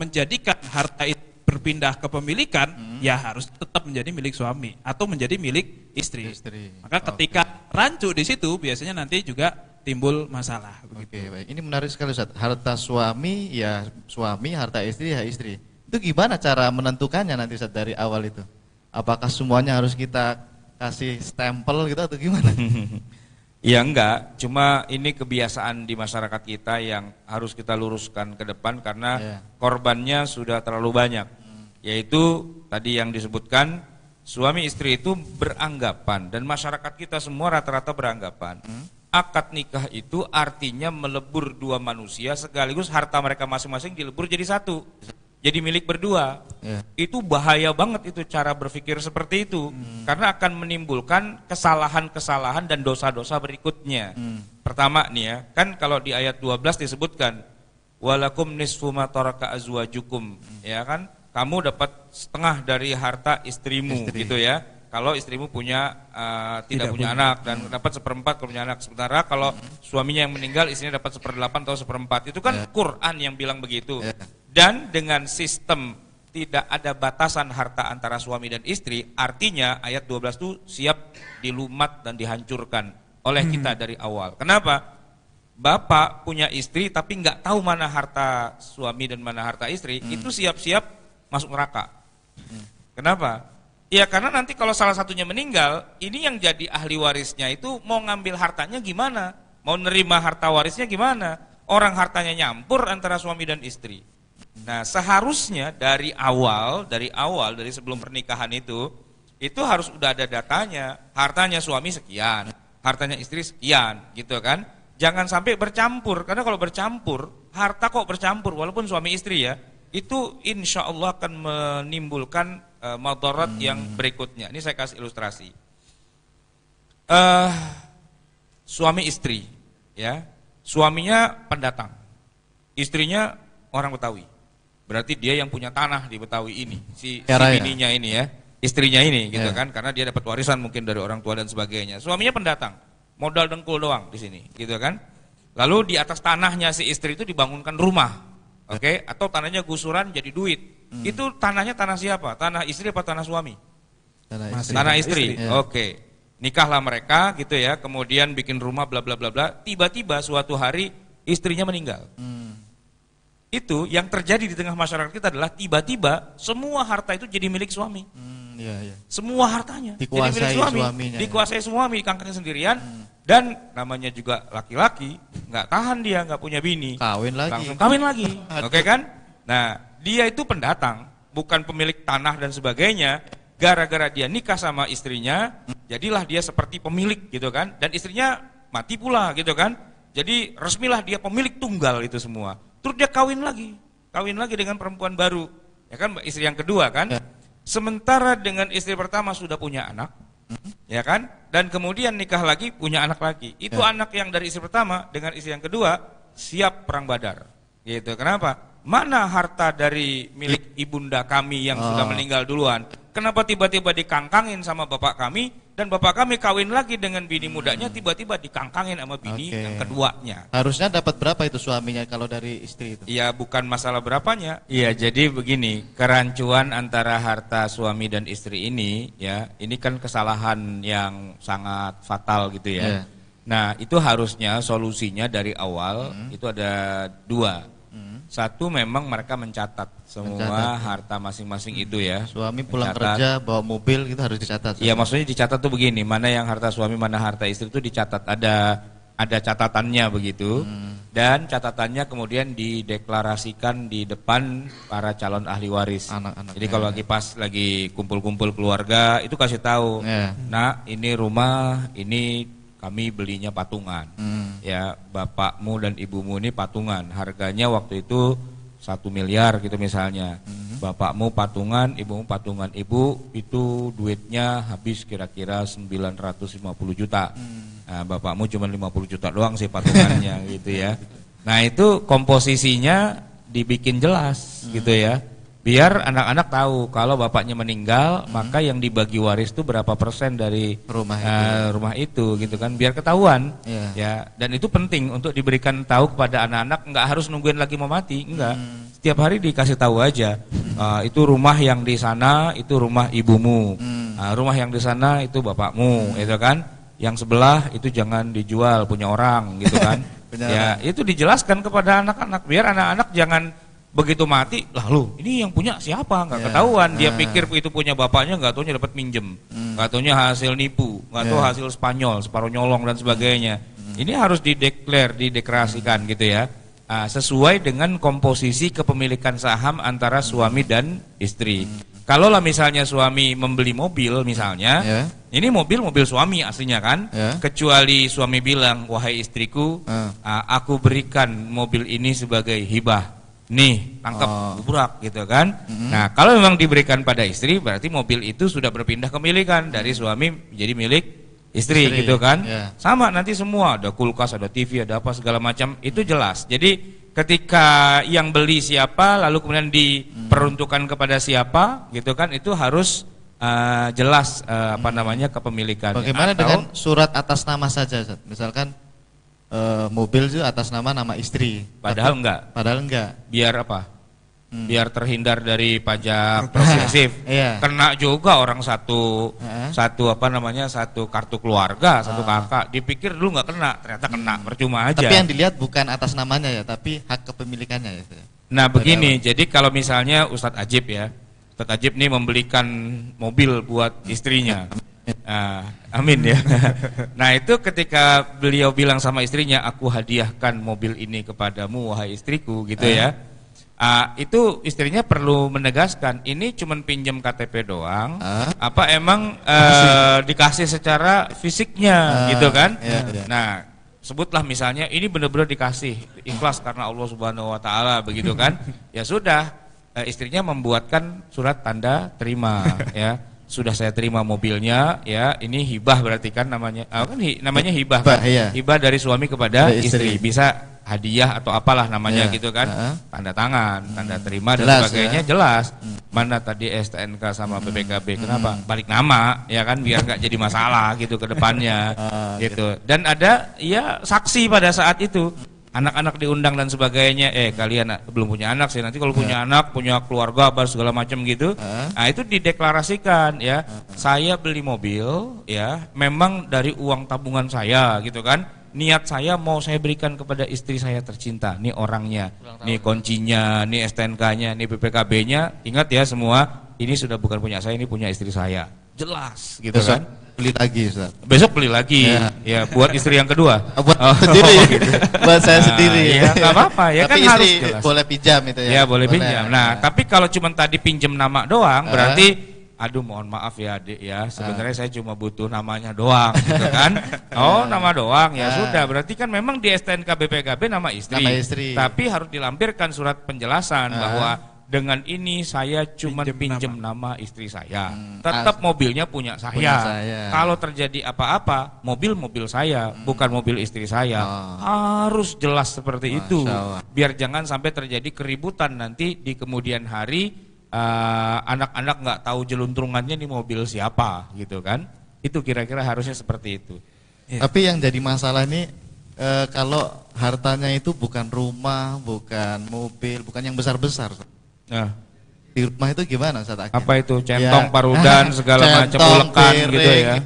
menjadikan harta itu berpindah kepemilikan, hmm. ya harus tetap menjadi milik suami atau menjadi milik istri. istri. Maka ketika okay. rancu di situ biasanya nanti juga timbul masalah. Begitu. Oke, baik. Ini menarik sekali Ustaz. Harta suami ya suami, harta istri ya istri. Itu gimana cara menentukannya nanti Ustaz dari awal itu? Apakah semuanya harus kita kasih stempel gitu atau gimana? (laughs) Ya enggak, cuma ini kebiasaan di masyarakat kita yang harus kita luruskan ke depan karena yeah. korbannya sudah terlalu banyak. Hmm. Yaitu tadi yang disebutkan suami istri itu beranggapan dan masyarakat kita semua rata-rata beranggapan hmm akad nikah itu artinya melebur dua manusia sekaligus harta mereka masing-masing dilebur jadi satu jadi milik berdua yeah. itu bahaya banget itu cara berpikir seperti itu hmm. karena akan menimbulkan kesalahan-kesalahan dan dosa-dosa berikutnya hmm. pertama nih ya kan kalau di ayat 12 disebutkan walakum nisfu ma taraka azwajukum hmm. ya kan kamu dapat setengah dari harta istrimu Istri. gitu ya kalau istrimu punya uh, tidak, tidak punya, punya anak dan dapat seperempat kalau punya anak sementara kalau hmm. suaminya yang meninggal istrinya dapat seperdelapan atau seperempat itu kan yeah. Quran yang bilang begitu yeah. dan dengan sistem tidak ada batasan harta antara suami dan istri artinya ayat 12 itu siap dilumat dan dihancurkan oleh hmm. kita dari awal kenapa bapak punya istri tapi nggak tahu mana harta suami dan mana harta istri hmm. itu siap-siap masuk neraka hmm. kenapa Ya karena nanti kalau salah satunya meninggal, ini yang jadi ahli warisnya itu mau ngambil hartanya gimana? Mau nerima harta warisnya gimana? Orang hartanya nyampur antara suami dan istri. Nah seharusnya dari awal, dari awal, dari sebelum pernikahan itu, itu harus udah ada datanya, hartanya suami sekian, hartanya istri sekian, gitu kan? Jangan sampai bercampur, karena kalau bercampur, harta kok bercampur, walaupun suami istri ya, itu insya Allah akan menimbulkan e, hmm. yang berikutnya. Ini saya kasih ilustrasi. E, suami istri, ya. Suaminya pendatang. Istrinya orang Betawi. Berarti dia yang punya tanah di Betawi ini, si, Era si ya, bininya ini ya, istrinya ini gitu yeah. kan, karena dia dapat warisan mungkin dari orang tua dan sebagainya. Suaminya pendatang, modal dengkul doang di sini, gitu kan. Lalu di atas tanahnya si istri itu dibangunkan rumah, oke okay? atau tanahnya gusuran jadi duit hmm. itu tanahnya tanah siapa tanah istri apa tanah suami tanah istri tanah istri, istri. Ya. oke nikahlah mereka gitu ya kemudian bikin rumah bla bla bla bla tiba-tiba suatu hari istrinya meninggal hmm. itu yang terjadi di tengah masyarakat kita adalah tiba-tiba semua harta itu jadi milik suami hmm, iya, iya. semua hartanya dikuasai jadi milik suami. suaminya ya. dikuasai ya. suami kangkang sendirian hmm dan namanya juga laki-laki nggak tahan dia nggak punya bini kawin lagi langsung kawin lagi (laughs) oke okay kan nah dia itu pendatang bukan pemilik tanah dan sebagainya gara-gara dia nikah sama istrinya jadilah dia seperti pemilik gitu kan dan istrinya mati pula gitu kan jadi resmilah dia pemilik tunggal itu semua terus dia kawin lagi kawin lagi dengan perempuan baru ya kan istri yang kedua kan ya. sementara dengan istri pertama sudah punya anak ya kan? Dan kemudian nikah lagi punya anak lagi. Itu ya. anak yang dari istri pertama dengan istri yang kedua siap perang Badar. Gitu. Kenapa? Mana harta dari milik ibunda kami yang oh. sudah ah. meninggal duluan? Kenapa tiba-tiba dikangkangin sama bapak kami dan bapak kami kawin lagi dengan bini mudanya hmm. tiba-tiba hmm. dikangkangin sama bini okay. yang keduanya. Harusnya dapat berapa itu suaminya kalau dari istri itu? Iya, bukan masalah berapanya. Iya, jadi begini, kerancuan antara harta suami dan istri ini ya, ini kan kesalahan yang sangat fatal gitu ya. Yeah. Nah, itu harusnya solusinya dari awal hmm. itu ada dua satu memang mereka mencatat semua mencatat, ya. harta masing-masing itu ya. Hmm. Suami pulang mencatat. kerja bawa mobil itu harus dicatat. Iya, maksudnya dicatat tuh begini, mana yang harta suami, mana harta istri itu dicatat. Ada ada catatannya begitu. Hmm. Dan catatannya kemudian dideklarasikan di depan para calon ahli waris. Anak-anak. Jadi ya. kalau lagi pas lagi kumpul-kumpul keluarga itu kasih tahu. Yeah. Nah, ini rumah, ini kami belinya patungan. Hmm. Ya, bapakmu dan ibumu ini patungan. Harganya waktu itu satu miliar gitu misalnya. Hmm. Bapakmu patungan, ibumu patungan. Ibu itu duitnya habis kira-kira 950 juta. Hmm. Nah, bapakmu cuma 50 juta doang sih patungannya (laughs) gitu ya. Nah, itu komposisinya dibikin jelas hmm. gitu ya biar anak-anak tahu kalau bapaknya meninggal hmm. maka yang dibagi waris itu berapa persen dari rumah eh, itu, uh, rumah itu gitu kan biar ketahuan yeah. ya dan itu penting untuk diberikan tahu kepada anak-anak nggak harus nungguin lagi mau mati enggak hmm. setiap hari dikasih tahu aja uh, itu rumah yang di sana itu rumah ibumu hmm. uh, rumah yang di sana itu bapakmu hmm. gitu kan yang sebelah itu jangan dijual punya orang gitu kan (laughs) ya itu dijelaskan kepada anak-anak biar anak-anak jangan begitu mati lalu ini yang punya siapa nggak yeah. ketahuan dia yeah. pikir itu punya bapaknya nggak tahunya dapat minjem hmm. nggak mm. tahunya hasil nipu nggak yeah. tahu ya. hasil Spanyol separuh nyolong dan sebagainya mm. ini harus dideklar dideklarasikan mm. gitu ya nah, sesuai dengan komposisi kepemilikan saham antara hmm. suami dan istri mm. kalau lah misalnya suami membeli mobil misalnya yeah. ini mobil mobil suami aslinya kan yeah. kecuali suami bilang wahai istriku uh. aku berikan mobil ini sebagai hibah nih tangkap oh. burak gitu kan. Mm-hmm. Nah kalau memang diberikan pada istri berarti mobil itu sudah berpindah kemilikan dari mm-hmm. suami jadi milik istri, istri gitu kan. Yeah. Sama nanti semua ada kulkas, ada TV, ada apa segala macam itu mm-hmm. jelas. Jadi ketika yang beli siapa lalu kemudian mm-hmm. diperuntukkan kepada siapa gitu kan itu harus uh, jelas uh, apa namanya kepemilikan. Bagaimana Atau, dengan surat atas nama saja, misalkan uh, mobil itu atas nama nama istri. Padahal Tapi, enggak. Padahal enggak. Biar apa? Hmm. Biar terhindar dari pajak (laughs) progresif. iya. Kena juga orang satu eh? satu apa namanya? satu kartu keluarga, satu ah. kakak. Dipikir dulu enggak kena, ternyata kena. Hmm. Percuma aja. Tapi yang dilihat bukan atas namanya ya, tapi hak kepemilikannya ya. Nah, begini. Padahal. Jadi kalau misalnya Ustadz Ajib ya, Ustadz Ajib nih membelikan mobil buat istrinya. Nah, amin ya. (laughs) Nah itu ketika beliau bilang sama istrinya, aku hadiahkan mobil ini kepadamu wahai istriku gitu eh. ya. Uh, itu istrinya perlu menegaskan ini cuma pinjam KTP doang uh, apa emang uh, dikasih secara fisiknya uh, gitu kan iya, iya. nah sebutlah misalnya ini benar-benar dikasih ikhlas karena Allah Subhanahu wa taala begitu kan (laughs) ya sudah uh, istrinya membuatkan surat tanda terima (laughs) ya sudah saya terima mobilnya ya ini hibah berarti kan namanya ah, kan hi, namanya hibah kan? Iya. hibah dari suami kepada istri. istri bisa hadiah atau apalah namanya ya. gitu kan uh -huh. tanda tangan tanda terima jelas, dan sebagainya ya? jelas hmm. mana tadi STNK sama hmm. BPKB hmm. kenapa hmm. balik nama ya kan biar nggak jadi masalah gitu ke depannya uh, (laughs) gitu. gitu dan ada ya saksi pada saat itu anak-anak diundang dan sebagainya eh hmm. kalian ah, belum punya anak sih nanti kalau ya. punya hmm. anak punya keluarga apa segala macam gitu hmm. nah itu dideklarasikan ya hmm. saya beli mobil ya memang dari uang tabungan saya gitu kan niat saya mau saya berikan kepada istri saya tercinta nih orangnya nih kuncinya nih STNK-nya nih PPKB-nya ingat ya semua ini sudah bukan punya saya ini punya istri saya jelas gitu Besok kan beli lagi Ustaz. Besok beli lagi. Ya, ya buat istri yang kedua. (laughs) buat oh, sendiri. Oh, gitu. buat saya nah, sendiri. Ya enggak apa-apa ya kan harus jelas. boleh pinjam itu ya. Ya boleh, boleh pinjam. Nah, ya. tapi kalau cuma tadi pinjam nama doang eh. berarti aduh mohon maaf ya adik ya sebenarnya uh. saya cuma butuh namanya doang gitu kan (laughs) oh eh. nama doang ya uh. sudah berarti kan memang di STNK BPKB nama istri, nama istri tapi harus dilampirkan surat penjelasan uh. bahwa dengan ini saya cuma pinjem, nama. nama istri saya. Hmm, Tetap ah. mobilnya punya saya. saya. Kalau terjadi apa-apa, mobil mobil saya, hmm. bukan mobil istri saya. Oh. Harus jelas seperti Masya itu. Allah. Biar jangan sampai terjadi keributan nanti di kemudian hari uh, anak-anak nggak tahu jelunturungannya di mobil siapa gitu kan. Itu kira-kira harusnya seperti itu. Yeah. Tapi yang jadi masalah ini e, eh, kalau hartanya itu bukan rumah, bukan mobil, bukan yang besar-besar. Nah. Di rumah itu gimana saat Apa itu? Ya. Centong, ya. parudan, (laughs) segala macam ulekan gitu ya.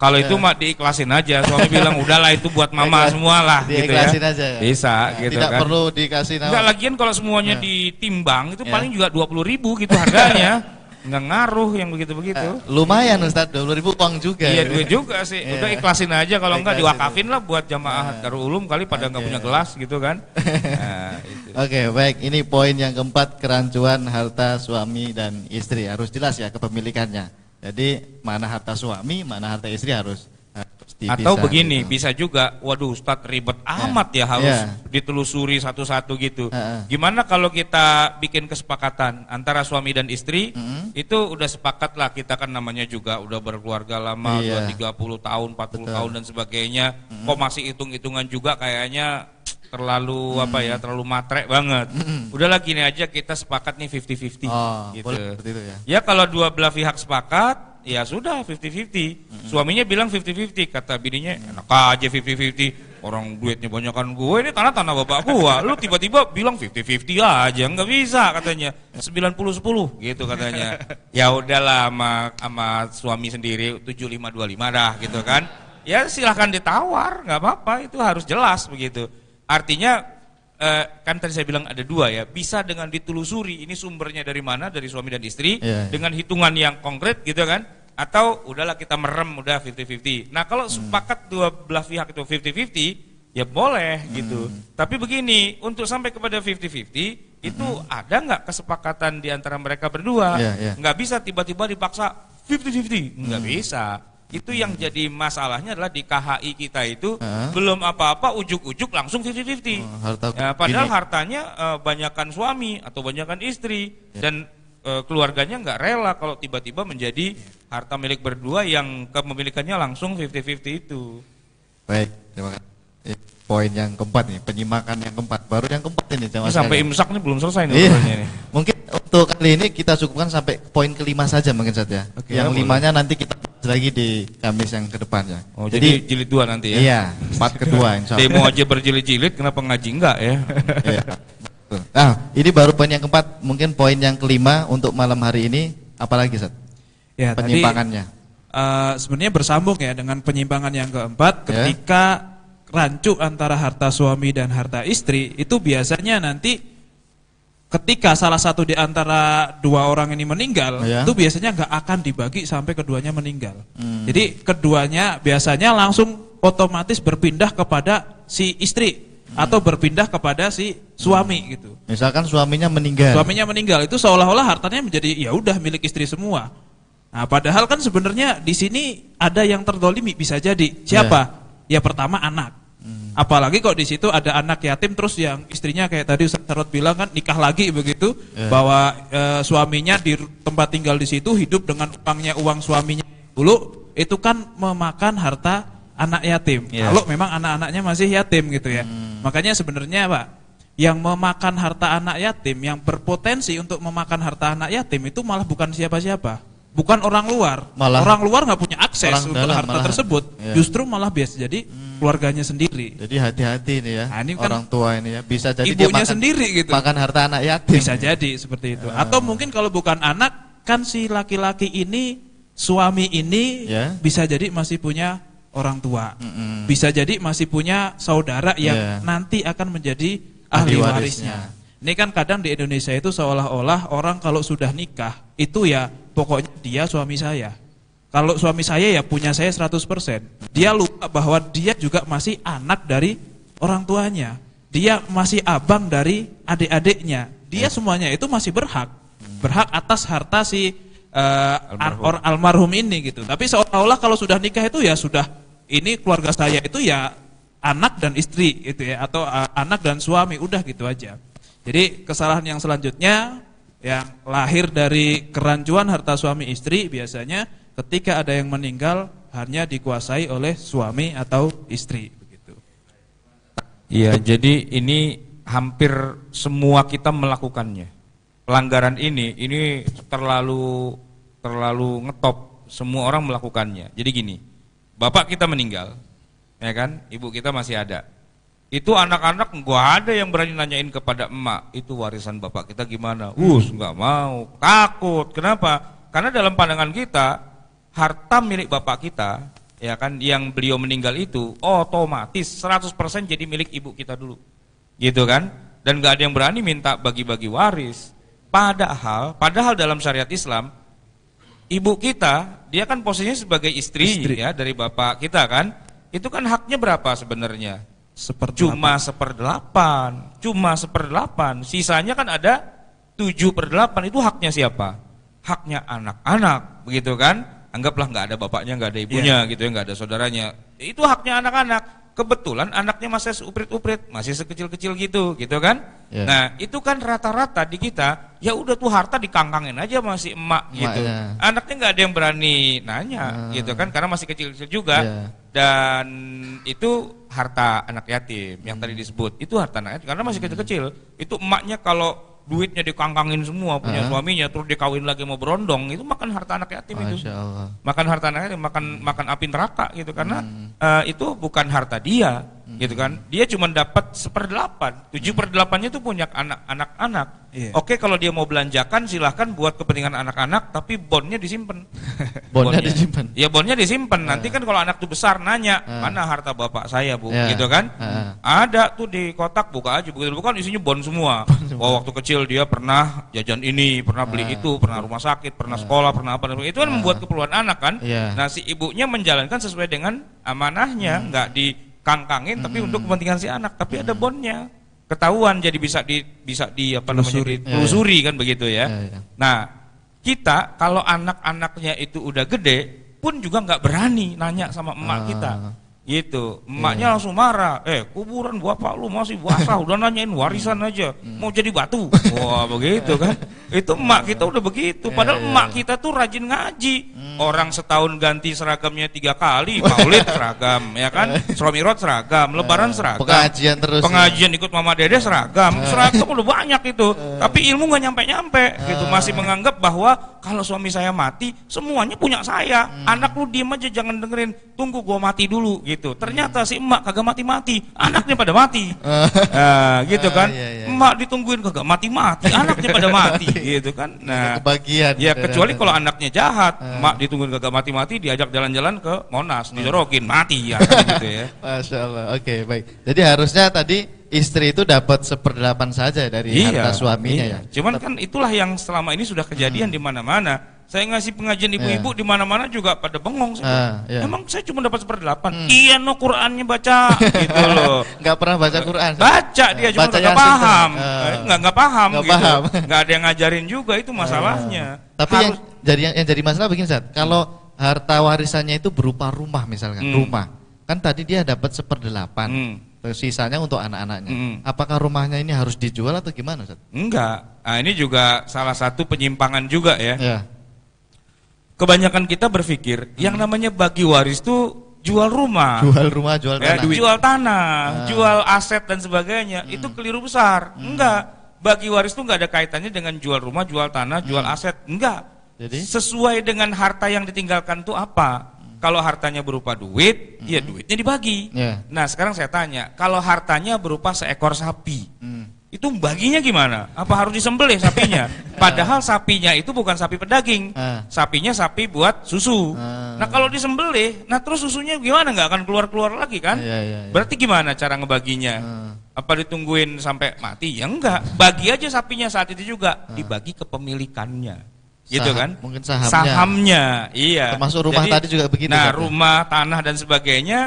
Kalau ya. itu mah diiklasin aja. Suami bilang udahlah itu buat mama iya. semua lah gitu ya. aja Bisa ya, gitu tidak kan. Tidak perlu dikasih nama. Enggak lagian kalau semuanya ya. ditimbang itu ya. paling juga puluh ribu gitu harganya. (laughs) nggak ngaruh yang begitu-begitu. Uh, lumayan Ustaz, 20 ribu uang juga. Iya dua juga sih. Iya. Udah ikhlasin aja kalau enggak diwakafin lah buat jamaah nah. Darul Ulum kali pada nggak okay. punya gelas gitu kan. (laughs) Nah, Oke okay, baik, ini poin yang keempat kerancuan harta suami dan istri harus jelas ya kepemilikannya. Jadi mana harta suami, mana harta istri harus atau begini, gitu. bisa juga, waduh Ustadz ribet yeah. amat ya harus yeah. ditelusuri satu-satu gitu. Uh, uh. Gimana kalau kita bikin kesepakatan antara suami dan istri, mm -hmm. itu udah sepakat lah kita kan namanya juga udah berkeluarga lama, yeah. tiga 30 tahun, 40 Betul. tahun dan sebagainya. Mm -hmm. Kok masih hitung-hitungan juga kayaknya terlalu hmm. apa ya terlalu matrek banget. Hmm. Udahlah gini aja kita sepakat nih 50-50 oh, gitu. ya. ya kalau dua belah pihak sepakat ya sudah 50-50. mm Hmm. Suaminya bilang 50-50, kata bininya enak aja 50-50. Orang duitnya banyak kan gue, ini tanah tanah bapak gua. Lu tiba-tiba bilang 50-50 aja, nggak bisa katanya. 90-10 gitu katanya. (laughs) Ya udahlah sama, sama suami sendiri 7525 dah gitu kan. Ya silahkan ditawar, nggak apa-apa, itu harus jelas begitu. Artinya eh, kan tadi saya bilang ada dua ya, bisa dengan ditelusuri ini sumbernya dari mana dari suami dan istri yeah, yeah. dengan hitungan yang konkret gitu kan, atau udahlah kita merem udah 50-50. Nah kalau hmm. sepakat dua belah pihak itu 50-50 ya boleh gitu. hmm. gitu. Tapi begini untuk sampai kepada 50-50 itu mm -hmm. ada nggak kesepakatan di antara mereka berdua? Yeah, yeah. Nggak bisa tiba-tiba dipaksa 50-50, nggak mm. bisa. Itu yang jadi masalahnya adalah di KHI kita itu uh. belum apa-apa ujuk-ujuk langsung 50-50. harta ya, padahal gini. hartanya uh, eh, banyakkan suami atau banyakkan istri yeah. dan uh, keluarganya nggak rela kalau tiba-tiba menjadi harta milik berdua yang kepemilikannya langsung 50-50 itu. Baik, terima kasih. Eh, poin yang keempat nih, penyimakan yang keempat. Baru yang keempat ini. ini sampai imsak ini belum selesai nih. Iya. nih. Mungkin untuk kali ini kita cukupkan sampai poin kelima saja mungkin saja. Ya. Okay, yang ya, limanya boleh. nanti kita lagi di Kamis yang kedepannya. Oh, jadi, jadi jilid dua nanti ya? Iya, Empat kedua insya Allah. Demo aja berjilid-jilid, kenapa ngaji enggak ya? (laughs) iya, Nah, ini baru poin yang keempat, mungkin poin yang kelima untuk malam hari ini, apalagi set Ya, Penyimpangannya. uh, sebenarnya bersambung ya dengan penyimpangan yang keempat, ya. ketika yeah. rancu antara harta suami dan harta istri, itu biasanya nanti ketika salah satu di antara dua orang ini meninggal, ya. itu biasanya nggak akan dibagi sampai keduanya meninggal. Hmm. Jadi keduanya biasanya langsung otomatis berpindah kepada si istri hmm. atau berpindah kepada si suami hmm. gitu. Misalkan suaminya meninggal. Suaminya meninggal itu seolah-olah hartanya menjadi ya udah milik istri semua. Nah, padahal kan sebenarnya di sini ada yang terdolimi bisa jadi siapa? Ya, ya pertama anak. Apalagi kok di situ ada anak yatim terus yang istrinya kayak tadi Ustaz Tarot bilang kan nikah lagi begitu yeah. bahwa e, suaminya di tempat tinggal di situ hidup dengan uangnya uang suaminya dulu itu kan memakan harta anak yatim. Yeah. Kalau memang anak-anaknya masih yatim gitu ya. Hmm. Makanya sebenarnya Pak yang memakan harta anak yatim, yang berpotensi untuk memakan harta anak yatim itu malah bukan siapa-siapa bukan orang luar. Malah orang luar nggak punya akses untuk dalam, harta malah, tersebut. Ya. Justru malah biasa jadi hmm. keluarganya sendiri. Jadi hati-hati nih ya. Nah, ini kan orang tua ini ya bisa jadi ibunya dia makan, sendiri gitu. Makan harta anak yatim. Bisa ya. jadi seperti itu. Ya. Atau mungkin kalau bukan anak kan si laki-laki ini suami ini ya. bisa jadi masih punya orang tua. Mm -mm. Bisa jadi masih punya saudara yang ya. nanti akan menjadi ahli, ahli warisnya. warisnya. Ini kan kadang di Indonesia itu seolah-olah orang kalau sudah nikah itu ya pokoknya dia suami saya. Kalau suami saya ya punya saya 100%. Dia lupa bahwa dia juga masih anak dari orang tuanya. Dia masih abang dari adik-adiknya. Dia eh. semuanya itu masih berhak. Berhak atas harta si uh, almarhum. Or, almarhum ini gitu. Tapi seolah-olah kalau sudah nikah itu ya sudah ini keluarga saya itu ya anak dan istri gitu ya atau uh, anak dan suami udah gitu aja. Jadi kesalahan yang selanjutnya yang lahir dari kerancuan harta suami istri biasanya ketika ada yang meninggal hanya dikuasai oleh suami atau istri begitu. Iya, jadi ini hampir semua kita melakukannya. Pelanggaran ini ini terlalu terlalu ngetop, semua orang melakukannya. Jadi gini, bapak kita meninggal, ya kan? Ibu kita masih ada itu anak-anak gue ada yang berani nanyain kepada emak, itu warisan bapak kita gimana? Hmm. Us, nggak mau, takut. Kenapa? Karena dalam pandangan kita, harta milik bapak kita, ya kan, yang beliau meninggal itu otomatis 100% jadi milik ibu kita dulu. Gitu kan? Dan nggak ada yang berani minta bagi-bagi waris. Padahal, padahal dalam syariat Islam, ibu kita, dia kan posisinya sebagai istri, istri. ya dari bapak kita kan, itu kan haknya berapa sebenarnya? Seperdelapan. Cuma seperdelapan. Cuma seperdelapan. Sisanya kan ada tujuh per delapan Itu haknya siapa? Haknya anak-anak, begitu kan? Anggaplah nggak ada bapaknya, nggak ada ibunya, yeah. gitu ya, nggak ada saudaranya. Itu haknya anak-anak kebetulan anaknya masih uprit-uprit, masih sekecil-kecil gitu, gitu kan? Yeah. Nah, itu kan rata-rata di kita, ya udah tuh harta dikangkangin aja masih emak gitu. Ya. Anaknya nggak ada yang berani nanya, uh. gitu kan? Karena masih kecil-kecil juga. Yeah. Dan itu harta anak yatim yang hmm. tadi disebut, itu harta anak yatim karena masih hmm. kecil-kecil. Hmm. Itu emaknya kalau duitnya dikangkangin semua punya uh -huh. suaminya terus dikawin lagi mau berondong itu makan harta anak yatim Masya itu makan harta anak yatim makan makan api neraka gitu karena hmm. uh, itu bukan harta dia hmm. gitu kan dia cuma dapat seperdelapan tujuh hmm. perdelapannya tuh punya anak anak anak iya. yeah. oke kalau dia mau belanjakan silahkan buat kepentingan anak-anak tapi bonnya disimpan (laughs) bonnya disimpan ya bonnya disimpan nanti ah. kan kalau anak tuh besar nanya uh. mana harta bapak saya bu yeah. gitu kan uh. ada tuh di kotak buka aja begitu bukan isinya bon semua (laughs) bahwa oh, waktu kecil dia pernah jajan ini pernah beli itu pernah rumah sakit pernah sekolah pernah apa dan itu kan membuat keperluan anak kan yeah. nah si ibunya menjalankan sesuai dengan amanahnya hmm. nggak hmm. di dikangkangin mm -hmm. tapi untuk kepentingan si anak tapi -hmm. ada bondnya ketahuan jadi bisa di bisa di apa Lusuri. namanya telusuri ya, ya. kan begitu ya. ya, ya. Nah kita kalau anak-anaknya itu udah gede pun juga nggak berani nanya sama emak ah. kita gitu hmm. emaknya hmm. langsung marah eh kuburan bapak lu masih basah udah nanyain warisan hmm. aja hmm. mau jadi batu wah begitu kan (laughs) itu emak kita udah begitu iya, padahal iya, emak iya. kita tuh rajin ngaji orang setahun ganti seragamnya tiga kali maulid seragam ya kan sromirot (laughs) seragam lebaran eh, seragam pengajian terus pengajian ikut mama dede seragam eh. seragam udah banyak itu eh. tapi ilmu nggak nyampe nyampe gitu masih menganggap bahwa kalau suami saya mati semuanya punya saya hmm. anak lu diem aja jangan dengerin tunggu gua mati dulu gitu ternyata hmm. si emak kagak mati-mati anaknya pada mati nah, (laughs) gitu ah, kan iya, iya, iya. emak ditungguin kagak mati-mati anaknya pada mati (laughs) gitu kan nah kebagian ya, gitu ya kecuali kalau anaknya jahat uh. emak ditungguin kagak mati-mati diajak jalan-jalan ke Monas hmm. dijorokin mati ya (laughs) gitu ya Masya Allah oke okay, baik jadi harusnya tadi istri itu dapat seperdelapan saja dari iya, harta suaminya iya. ya. Cuman kan itulah yang selama ini sudah kejadian hmm. di mana-mana. Saya ngasih pengajian iya. ibu-ibu yeah. di mana-mana juga pada bengong. Saya ah, uh, yeah. Emang saya cuma dapat seperdelapan. Hmm. Iya no Qurannya baca gitu loh. (laughs) Gak pernah baca Quran. Baca dia ah, cuma nggak paham, uh, nggak nggak paham gak gitu. Paham. (laughs) Gak ada yang ngajarin juga itu masalahnya. Uh, tapi Harus, yang jadi yang, yang jadi masalah begini saat kalau harta warisannya itu berupa rumah misalkan hmm. rumah kan tadi dia dapat seperdelapan. Hmm sisanya untuk anak-anaknya. Mm. Apakah rumahnya ini harus dijual atau gimana? Ustaz? Enggak. Nah, ini juga salah satu penyimpangan juga ya. ya. Kebanyakan kita berpikir hmm. yang namanya bagi waris itu jual rumah, jual rumah, jual ya, tanah, duit. jual tanah, ah. jual aset dan sebagainya. Hmm. Itu keliru besar. Hmm. Enggak. Bagi waris itu enggak ada kaitannya dengan jual rumah, jual tanah, jual hmm. aset. Enggak. Jadi sesuai dengan harta yang ditinggalkan itu apa? Kalau hartanya berupa duit, mm -hmm. ya duitnya dibagi. Yeah. Nah sekarang saya tanya, kalau hartanya berupa seekor sapi, mm. itu baginya gimana? Apa harus disembelih sapinya? (laughs) Ya. Padahal sapinya itu bukan sapi pedaging, uh. sapinya sapi buat susu. Uh. Nah kalau disembelih, nah terus susunya gimana? Nggak akan keluar keluar lagi kan? Yeah, yeah, yeah. Berarti gimana cara ngebaginya? Uh. Apa ditungguin sampai mati? Ya enggak, bagi aja sapinya saat itu juga, dibagi kepemilikannya gitu kan mungkin sahamnya sahamnya iya termasuk rumah Jadi, tadi juga begitu nah kan? rumah tanah dan sebagainya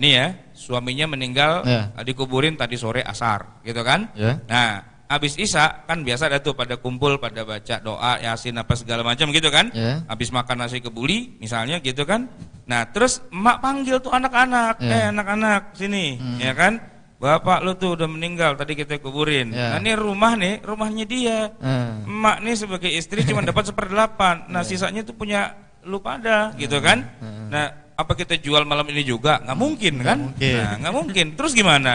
nih ya suaminya meninggal ya. Eh, dikuburin tadi sore asar gitu kan ya. nah habis Isa kan biasa ada tuh pada kumpul pada baca doa yasin apa segala macam gitu kan yeah. habis makan nasi kebuli misalnya gitu kan nah terus emak panggil tuh anak-anak yeah. eh anak-anak sini hmm. ya kan Bapak lu tuh udah meninggal tadi kita kuburin. Yeah. Nah ini rumah nih, rumahnya dia. Hmm. Emak nih sebagai istri cuma dapat seperdelapan. Nah yeah. sisanya tuh punya lu pada, gitu kan? Hmm. Nah apa kita jual malam ini juga? Nggak mungkin kan? Nggak mungkin. Nah, mungkin. Terus gimana?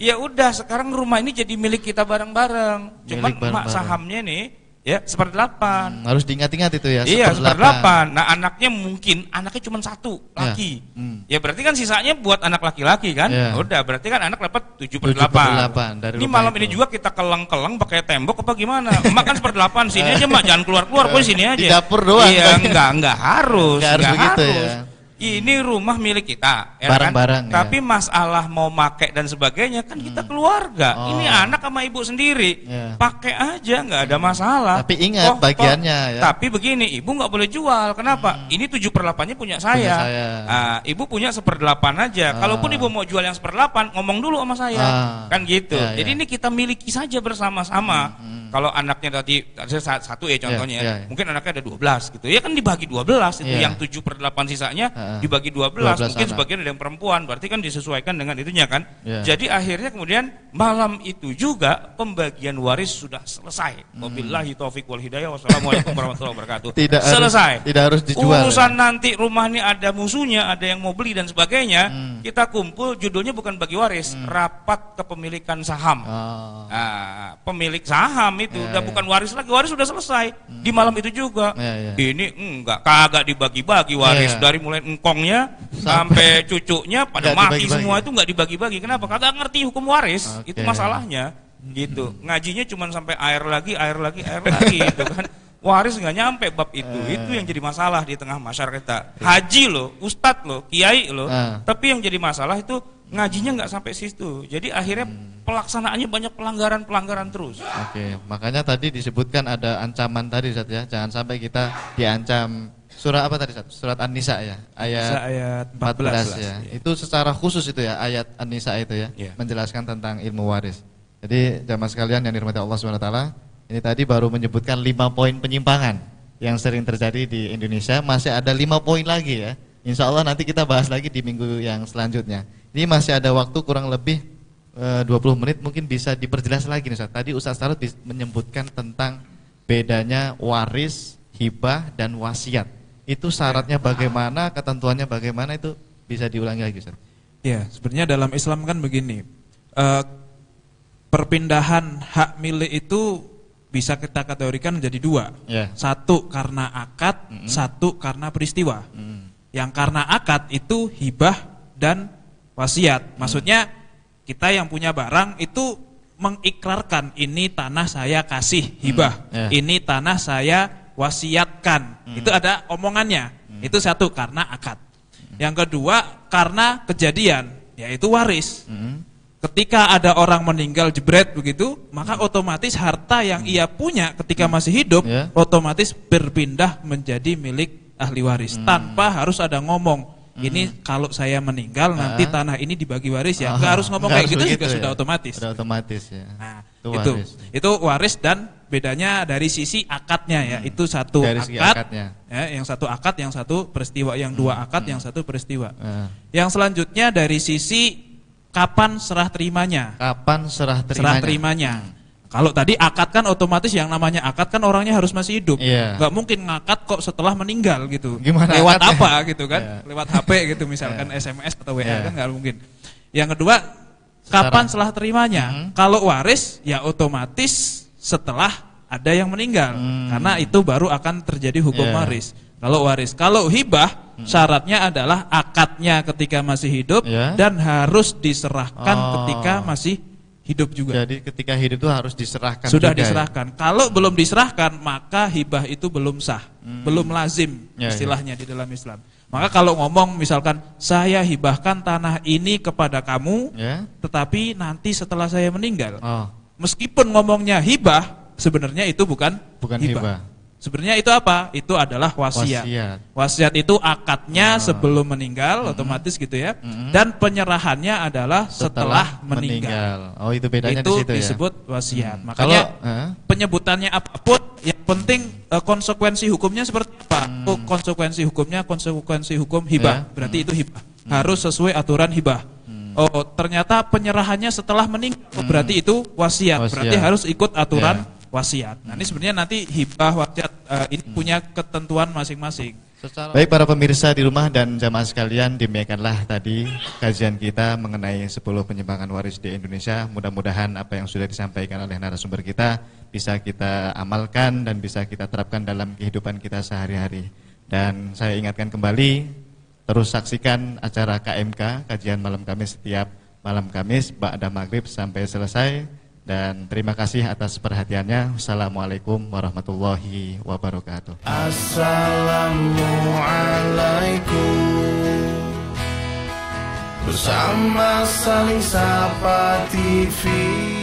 Ya udah sekarang rumah ini jadi milik kita bareng-bareng. Cuman emak sahamnya nih Ya, delapan Hmm, harus diingat-ingat itu ya. Iya, seperti delapan. Nah, anaknya mungkin anaknya cuma satu ya. laki. Ya, hmm. ya berarti kan sisanya buat anak laki-laki kan. Ya. Udah, berarti kan anak dapat tujuh per delapan. ini malam itu. ini juga kita keleng-keleng pakai tembok apa gimana? Mak kan delapan sini aja mak jangan keluar-keluar, pun sini aja. Di dapur doang. Iya, enggak enggak harus. Enggak harus. Enggak Begitu, harus. Ya ini rumah milik kita, barang barang Ya Kan? Ya. Tapi masalah mau pakai dan sebagainya kan hmm. kita keluarga. Oh. Ini anak sama ibu sendiri, yeah. pakai aja nggak ada masalah. Tapi ingat oh, bagiannya. Oh. Ya. Tapi begini, ibu nggak boleh jual. Kenapa? Hmm. Ini tujuh per delapannya punya saya. Punya saya. Nah, ibu punya seperdelapan aja. Ah. Kalaupun ibu mau jual yang seperdelapan, ngomong dulu sama saya, ah. kan gitu. Ya, ya. Jadi ya. ini kita miliki saja bersama-sama. Hmm. hmm. Kalau anaknya tadi satu ya, ya contohnya, yeah, yeah, yeah. mungkin anaknya ada dua belas gitu, ya kan dibagi dua belas itu yeah. yang tujuh per delapan sisanya. uh dibagi 12, 12 mungkin anak. sebagian ada yang perempuan, berarti kan disesuaikan dengan itunya kan. Yeah. Jadi akhirnya kemudian malam itu juga pembagian waris sudah selesai. Hmm. Wabillahi taufik wal hidayah. Wassalamualaikum warahmatullahi wabarakatuh. Tidak selesai. Harus, tidak harus dijual. Urusan ya? nanti rumah ini ada musuhnya, ada yang mau beli dan sebagainya, hmm. kita kumpul judulnya bukan bagi waris, hmm. rapat kepemilikan saham. Oh. Nah, pemilik saham itu yeah, udah yeah. bukan waris lagi, waris sudah selesai. Hmm. Di malam itu juga. Yeah, yeah. Ini enggak kagak dibagi-bagi waris yeah. dari mulai engkongnya sampai cucunya pada mati semua itu nggak dibagi-bagi. Kenapa? kata ngerti hukum waris. Okay. Itu masalahnya. Gitu. Hmm. Ngajinya cuma sampai air lagi, air lagi, air lagi (laughs) gitu kan. Waris nggak nyampe bab itu. Uh. Itu yang jadi masalah di tengah masyarakat Haji loh, ustadz loh, kiai loh. Uh. Tapi yang jadi masalah itu ngajinya nggak sampai situ. Jadi akhirnya hmm. pelaksanaannya banyak pelanggaran-pelanggaran terus. Oke, okay. makanya tadi disebutkan ada ancaman tadi saja ya. Jangan sampai kita diancam Surat apa tadi? Surat An-Nisa ya. Ayat, ayat 14, 14 ya. ya. Itu secara khusus itu ya ayat An-Nisa itu ya, ya, menjelaskan tentang ilmu waris. Jadi jamaah sekalian yang dirahmati Allah Subhanahu wa taala, ini tadi baru menyebutkan lima poin penyimpangan yang sering terjadi di Indonesia, masih ada lima poin lagi ya. Insya Allah nanti kita bahas lagi di minggu yang selanjutnya. Ini masih ada waktu kurang lebih 20 eh, menit mungkin bisa diperjelas lagi nih Ustaz. Tadi Ustaz Sarut menyebutkan tentang bedanya waris, hibah dan wasiat. Itu syaratnya bagaimana, ketentuannya bagaimana itu bisa diulangi lagi Ustaz. Ya, sebenarnya dalam Islam kan begini. Eh, perpindahan hak milik itu bisa kita kategorikan menjadi dua. Yeah. Satu karena akad, mm -hmm. satu karena peristiwa. Mm -hmm. Yang karena akad itu hibah dan wasiat. Maksudnya kita yang punya barang itu mengiklarkan ini tanah saya kasih hibah, -hmm. yeah. ini tanah saya wasiatkan. Hmm. Itu ada omongannya. Hmm. Itu satu karena akad. Yang kedua karena kejadian, yaitu waris. Hmm. Ketika ada orang meninggal jebret begitu, maka hmm. otomatis harta yang hmm. ia punya ketika hmm. masih hidup yeah. otomatis berpindah menjadi milik ahli waris hmm. tanpa harus ada ngomong. Hmm. Ini kalau saya meninggal nanti uh. tanah ini dibagi waris ya. Enggak ah. oh. harus ngomong kayak gitu juga ya. sudah otomatis. Sudah otomatis ya. Nah, itu waris. itu itu waris dan bedanya dari sisi akadnya ya hmm. itu satu dari akad ya yang satu akad yang satu peristiwa yang hmm. dua akad hmm. yang satu peristiwa hmm. yang selanjutnya dari sisi kapan serah terimanya kapan serah terimanya serah terimanya hmm. Kalau tadi akad kan otomatis yang namanya akad kan orangnya harus masih hidup. Yeah. mungkin ngakad kok setelah meninggal gitu. Gimana Lewat akadnya? apa gitu kan? Yeah. Lewat HP gitu misalkan yeah. SMS atau WA yeah. kan nggak mungkin. Yang kedua Kapan setelah terimanya? Hmm. Kalau waris ya otomatis setelah ada yang meninggal hmm. karena itu baru akan terjadi hukum yeah. waris. Kalau waris, kalau hibah hmm. syaratnya adalah akadnya ketika masih hidup yeah. dan harus diserahkan oh. ketika masih hidup juga. Jadi ketika hidup itu harus diserahkan. Sudah juga ya? diserahkan. Ya? Kalau belum diserahkan maka hibah itu belum sah, hmm. belum lazim yeah, iya. istilahnya yeah. di dalam Islam. Maka kalau ngomong misalkan saya hibahkan tanah ini kepada kamu, yeah. tetapi nanti setelah saya meninggal, oh. meskipun ngomongnya hibah, sebenarnya itu bukan bukan hibah. hibah. Sebenarnya itu apa? Itu adalah wasiat. Wasiat, wasiat itu akadnya oh. sebelum meninggal, -hmm. otomatis gitu ya. -hmm. Dan penyerahannya adalah setelah, setelah meninggal. meninggal. Oh, itu bedanya itu di situ disebut ya. disebut wasiat. Mm. Makanya Kalau, eh? penyebutannya apapun penting uh, konsekuensi hukumnya seperti apa? Hmm. Oh, konsekuensi hukumnya konsekuensi hukum hibah. Ya. Berarti hmm. itu hibah. Hmm. Harus sesuai aturan hibah. Hmm. Oh, ternyata penyerahannya setelah meninggal. Oh, hmm. Berarti itu wasiat. wasiat. Berarti harus ikut aturan ya. wasiat. Nah, ini hmm. sebenarnya nanti hibah wasiat uh, ini hmm. punya ketentuan masing-masing. Secara Baik para pemirsa di rumah dan jamaah sekalian, demikianlah tadi kajian kita mengenai 10 penyimpangan waris di Indonesia. Mudah-mudahan apa yang sudah disampaikan oleh narasumber kita bisa kita amalkan dan bisa kita terapkan dalam kehidupan kita sehari-hari. Dan saya ingatkan kembali, terus saksikan acara KMK, kajian malam Kamis setiap malam Kamis, Ba'da Maghrib sampai selesai. Dan terima kasih atas perhatiannya. Assalamualaikum warahmatullahi wabarakatuh. Assalamualaikum Bersama saling sapa TV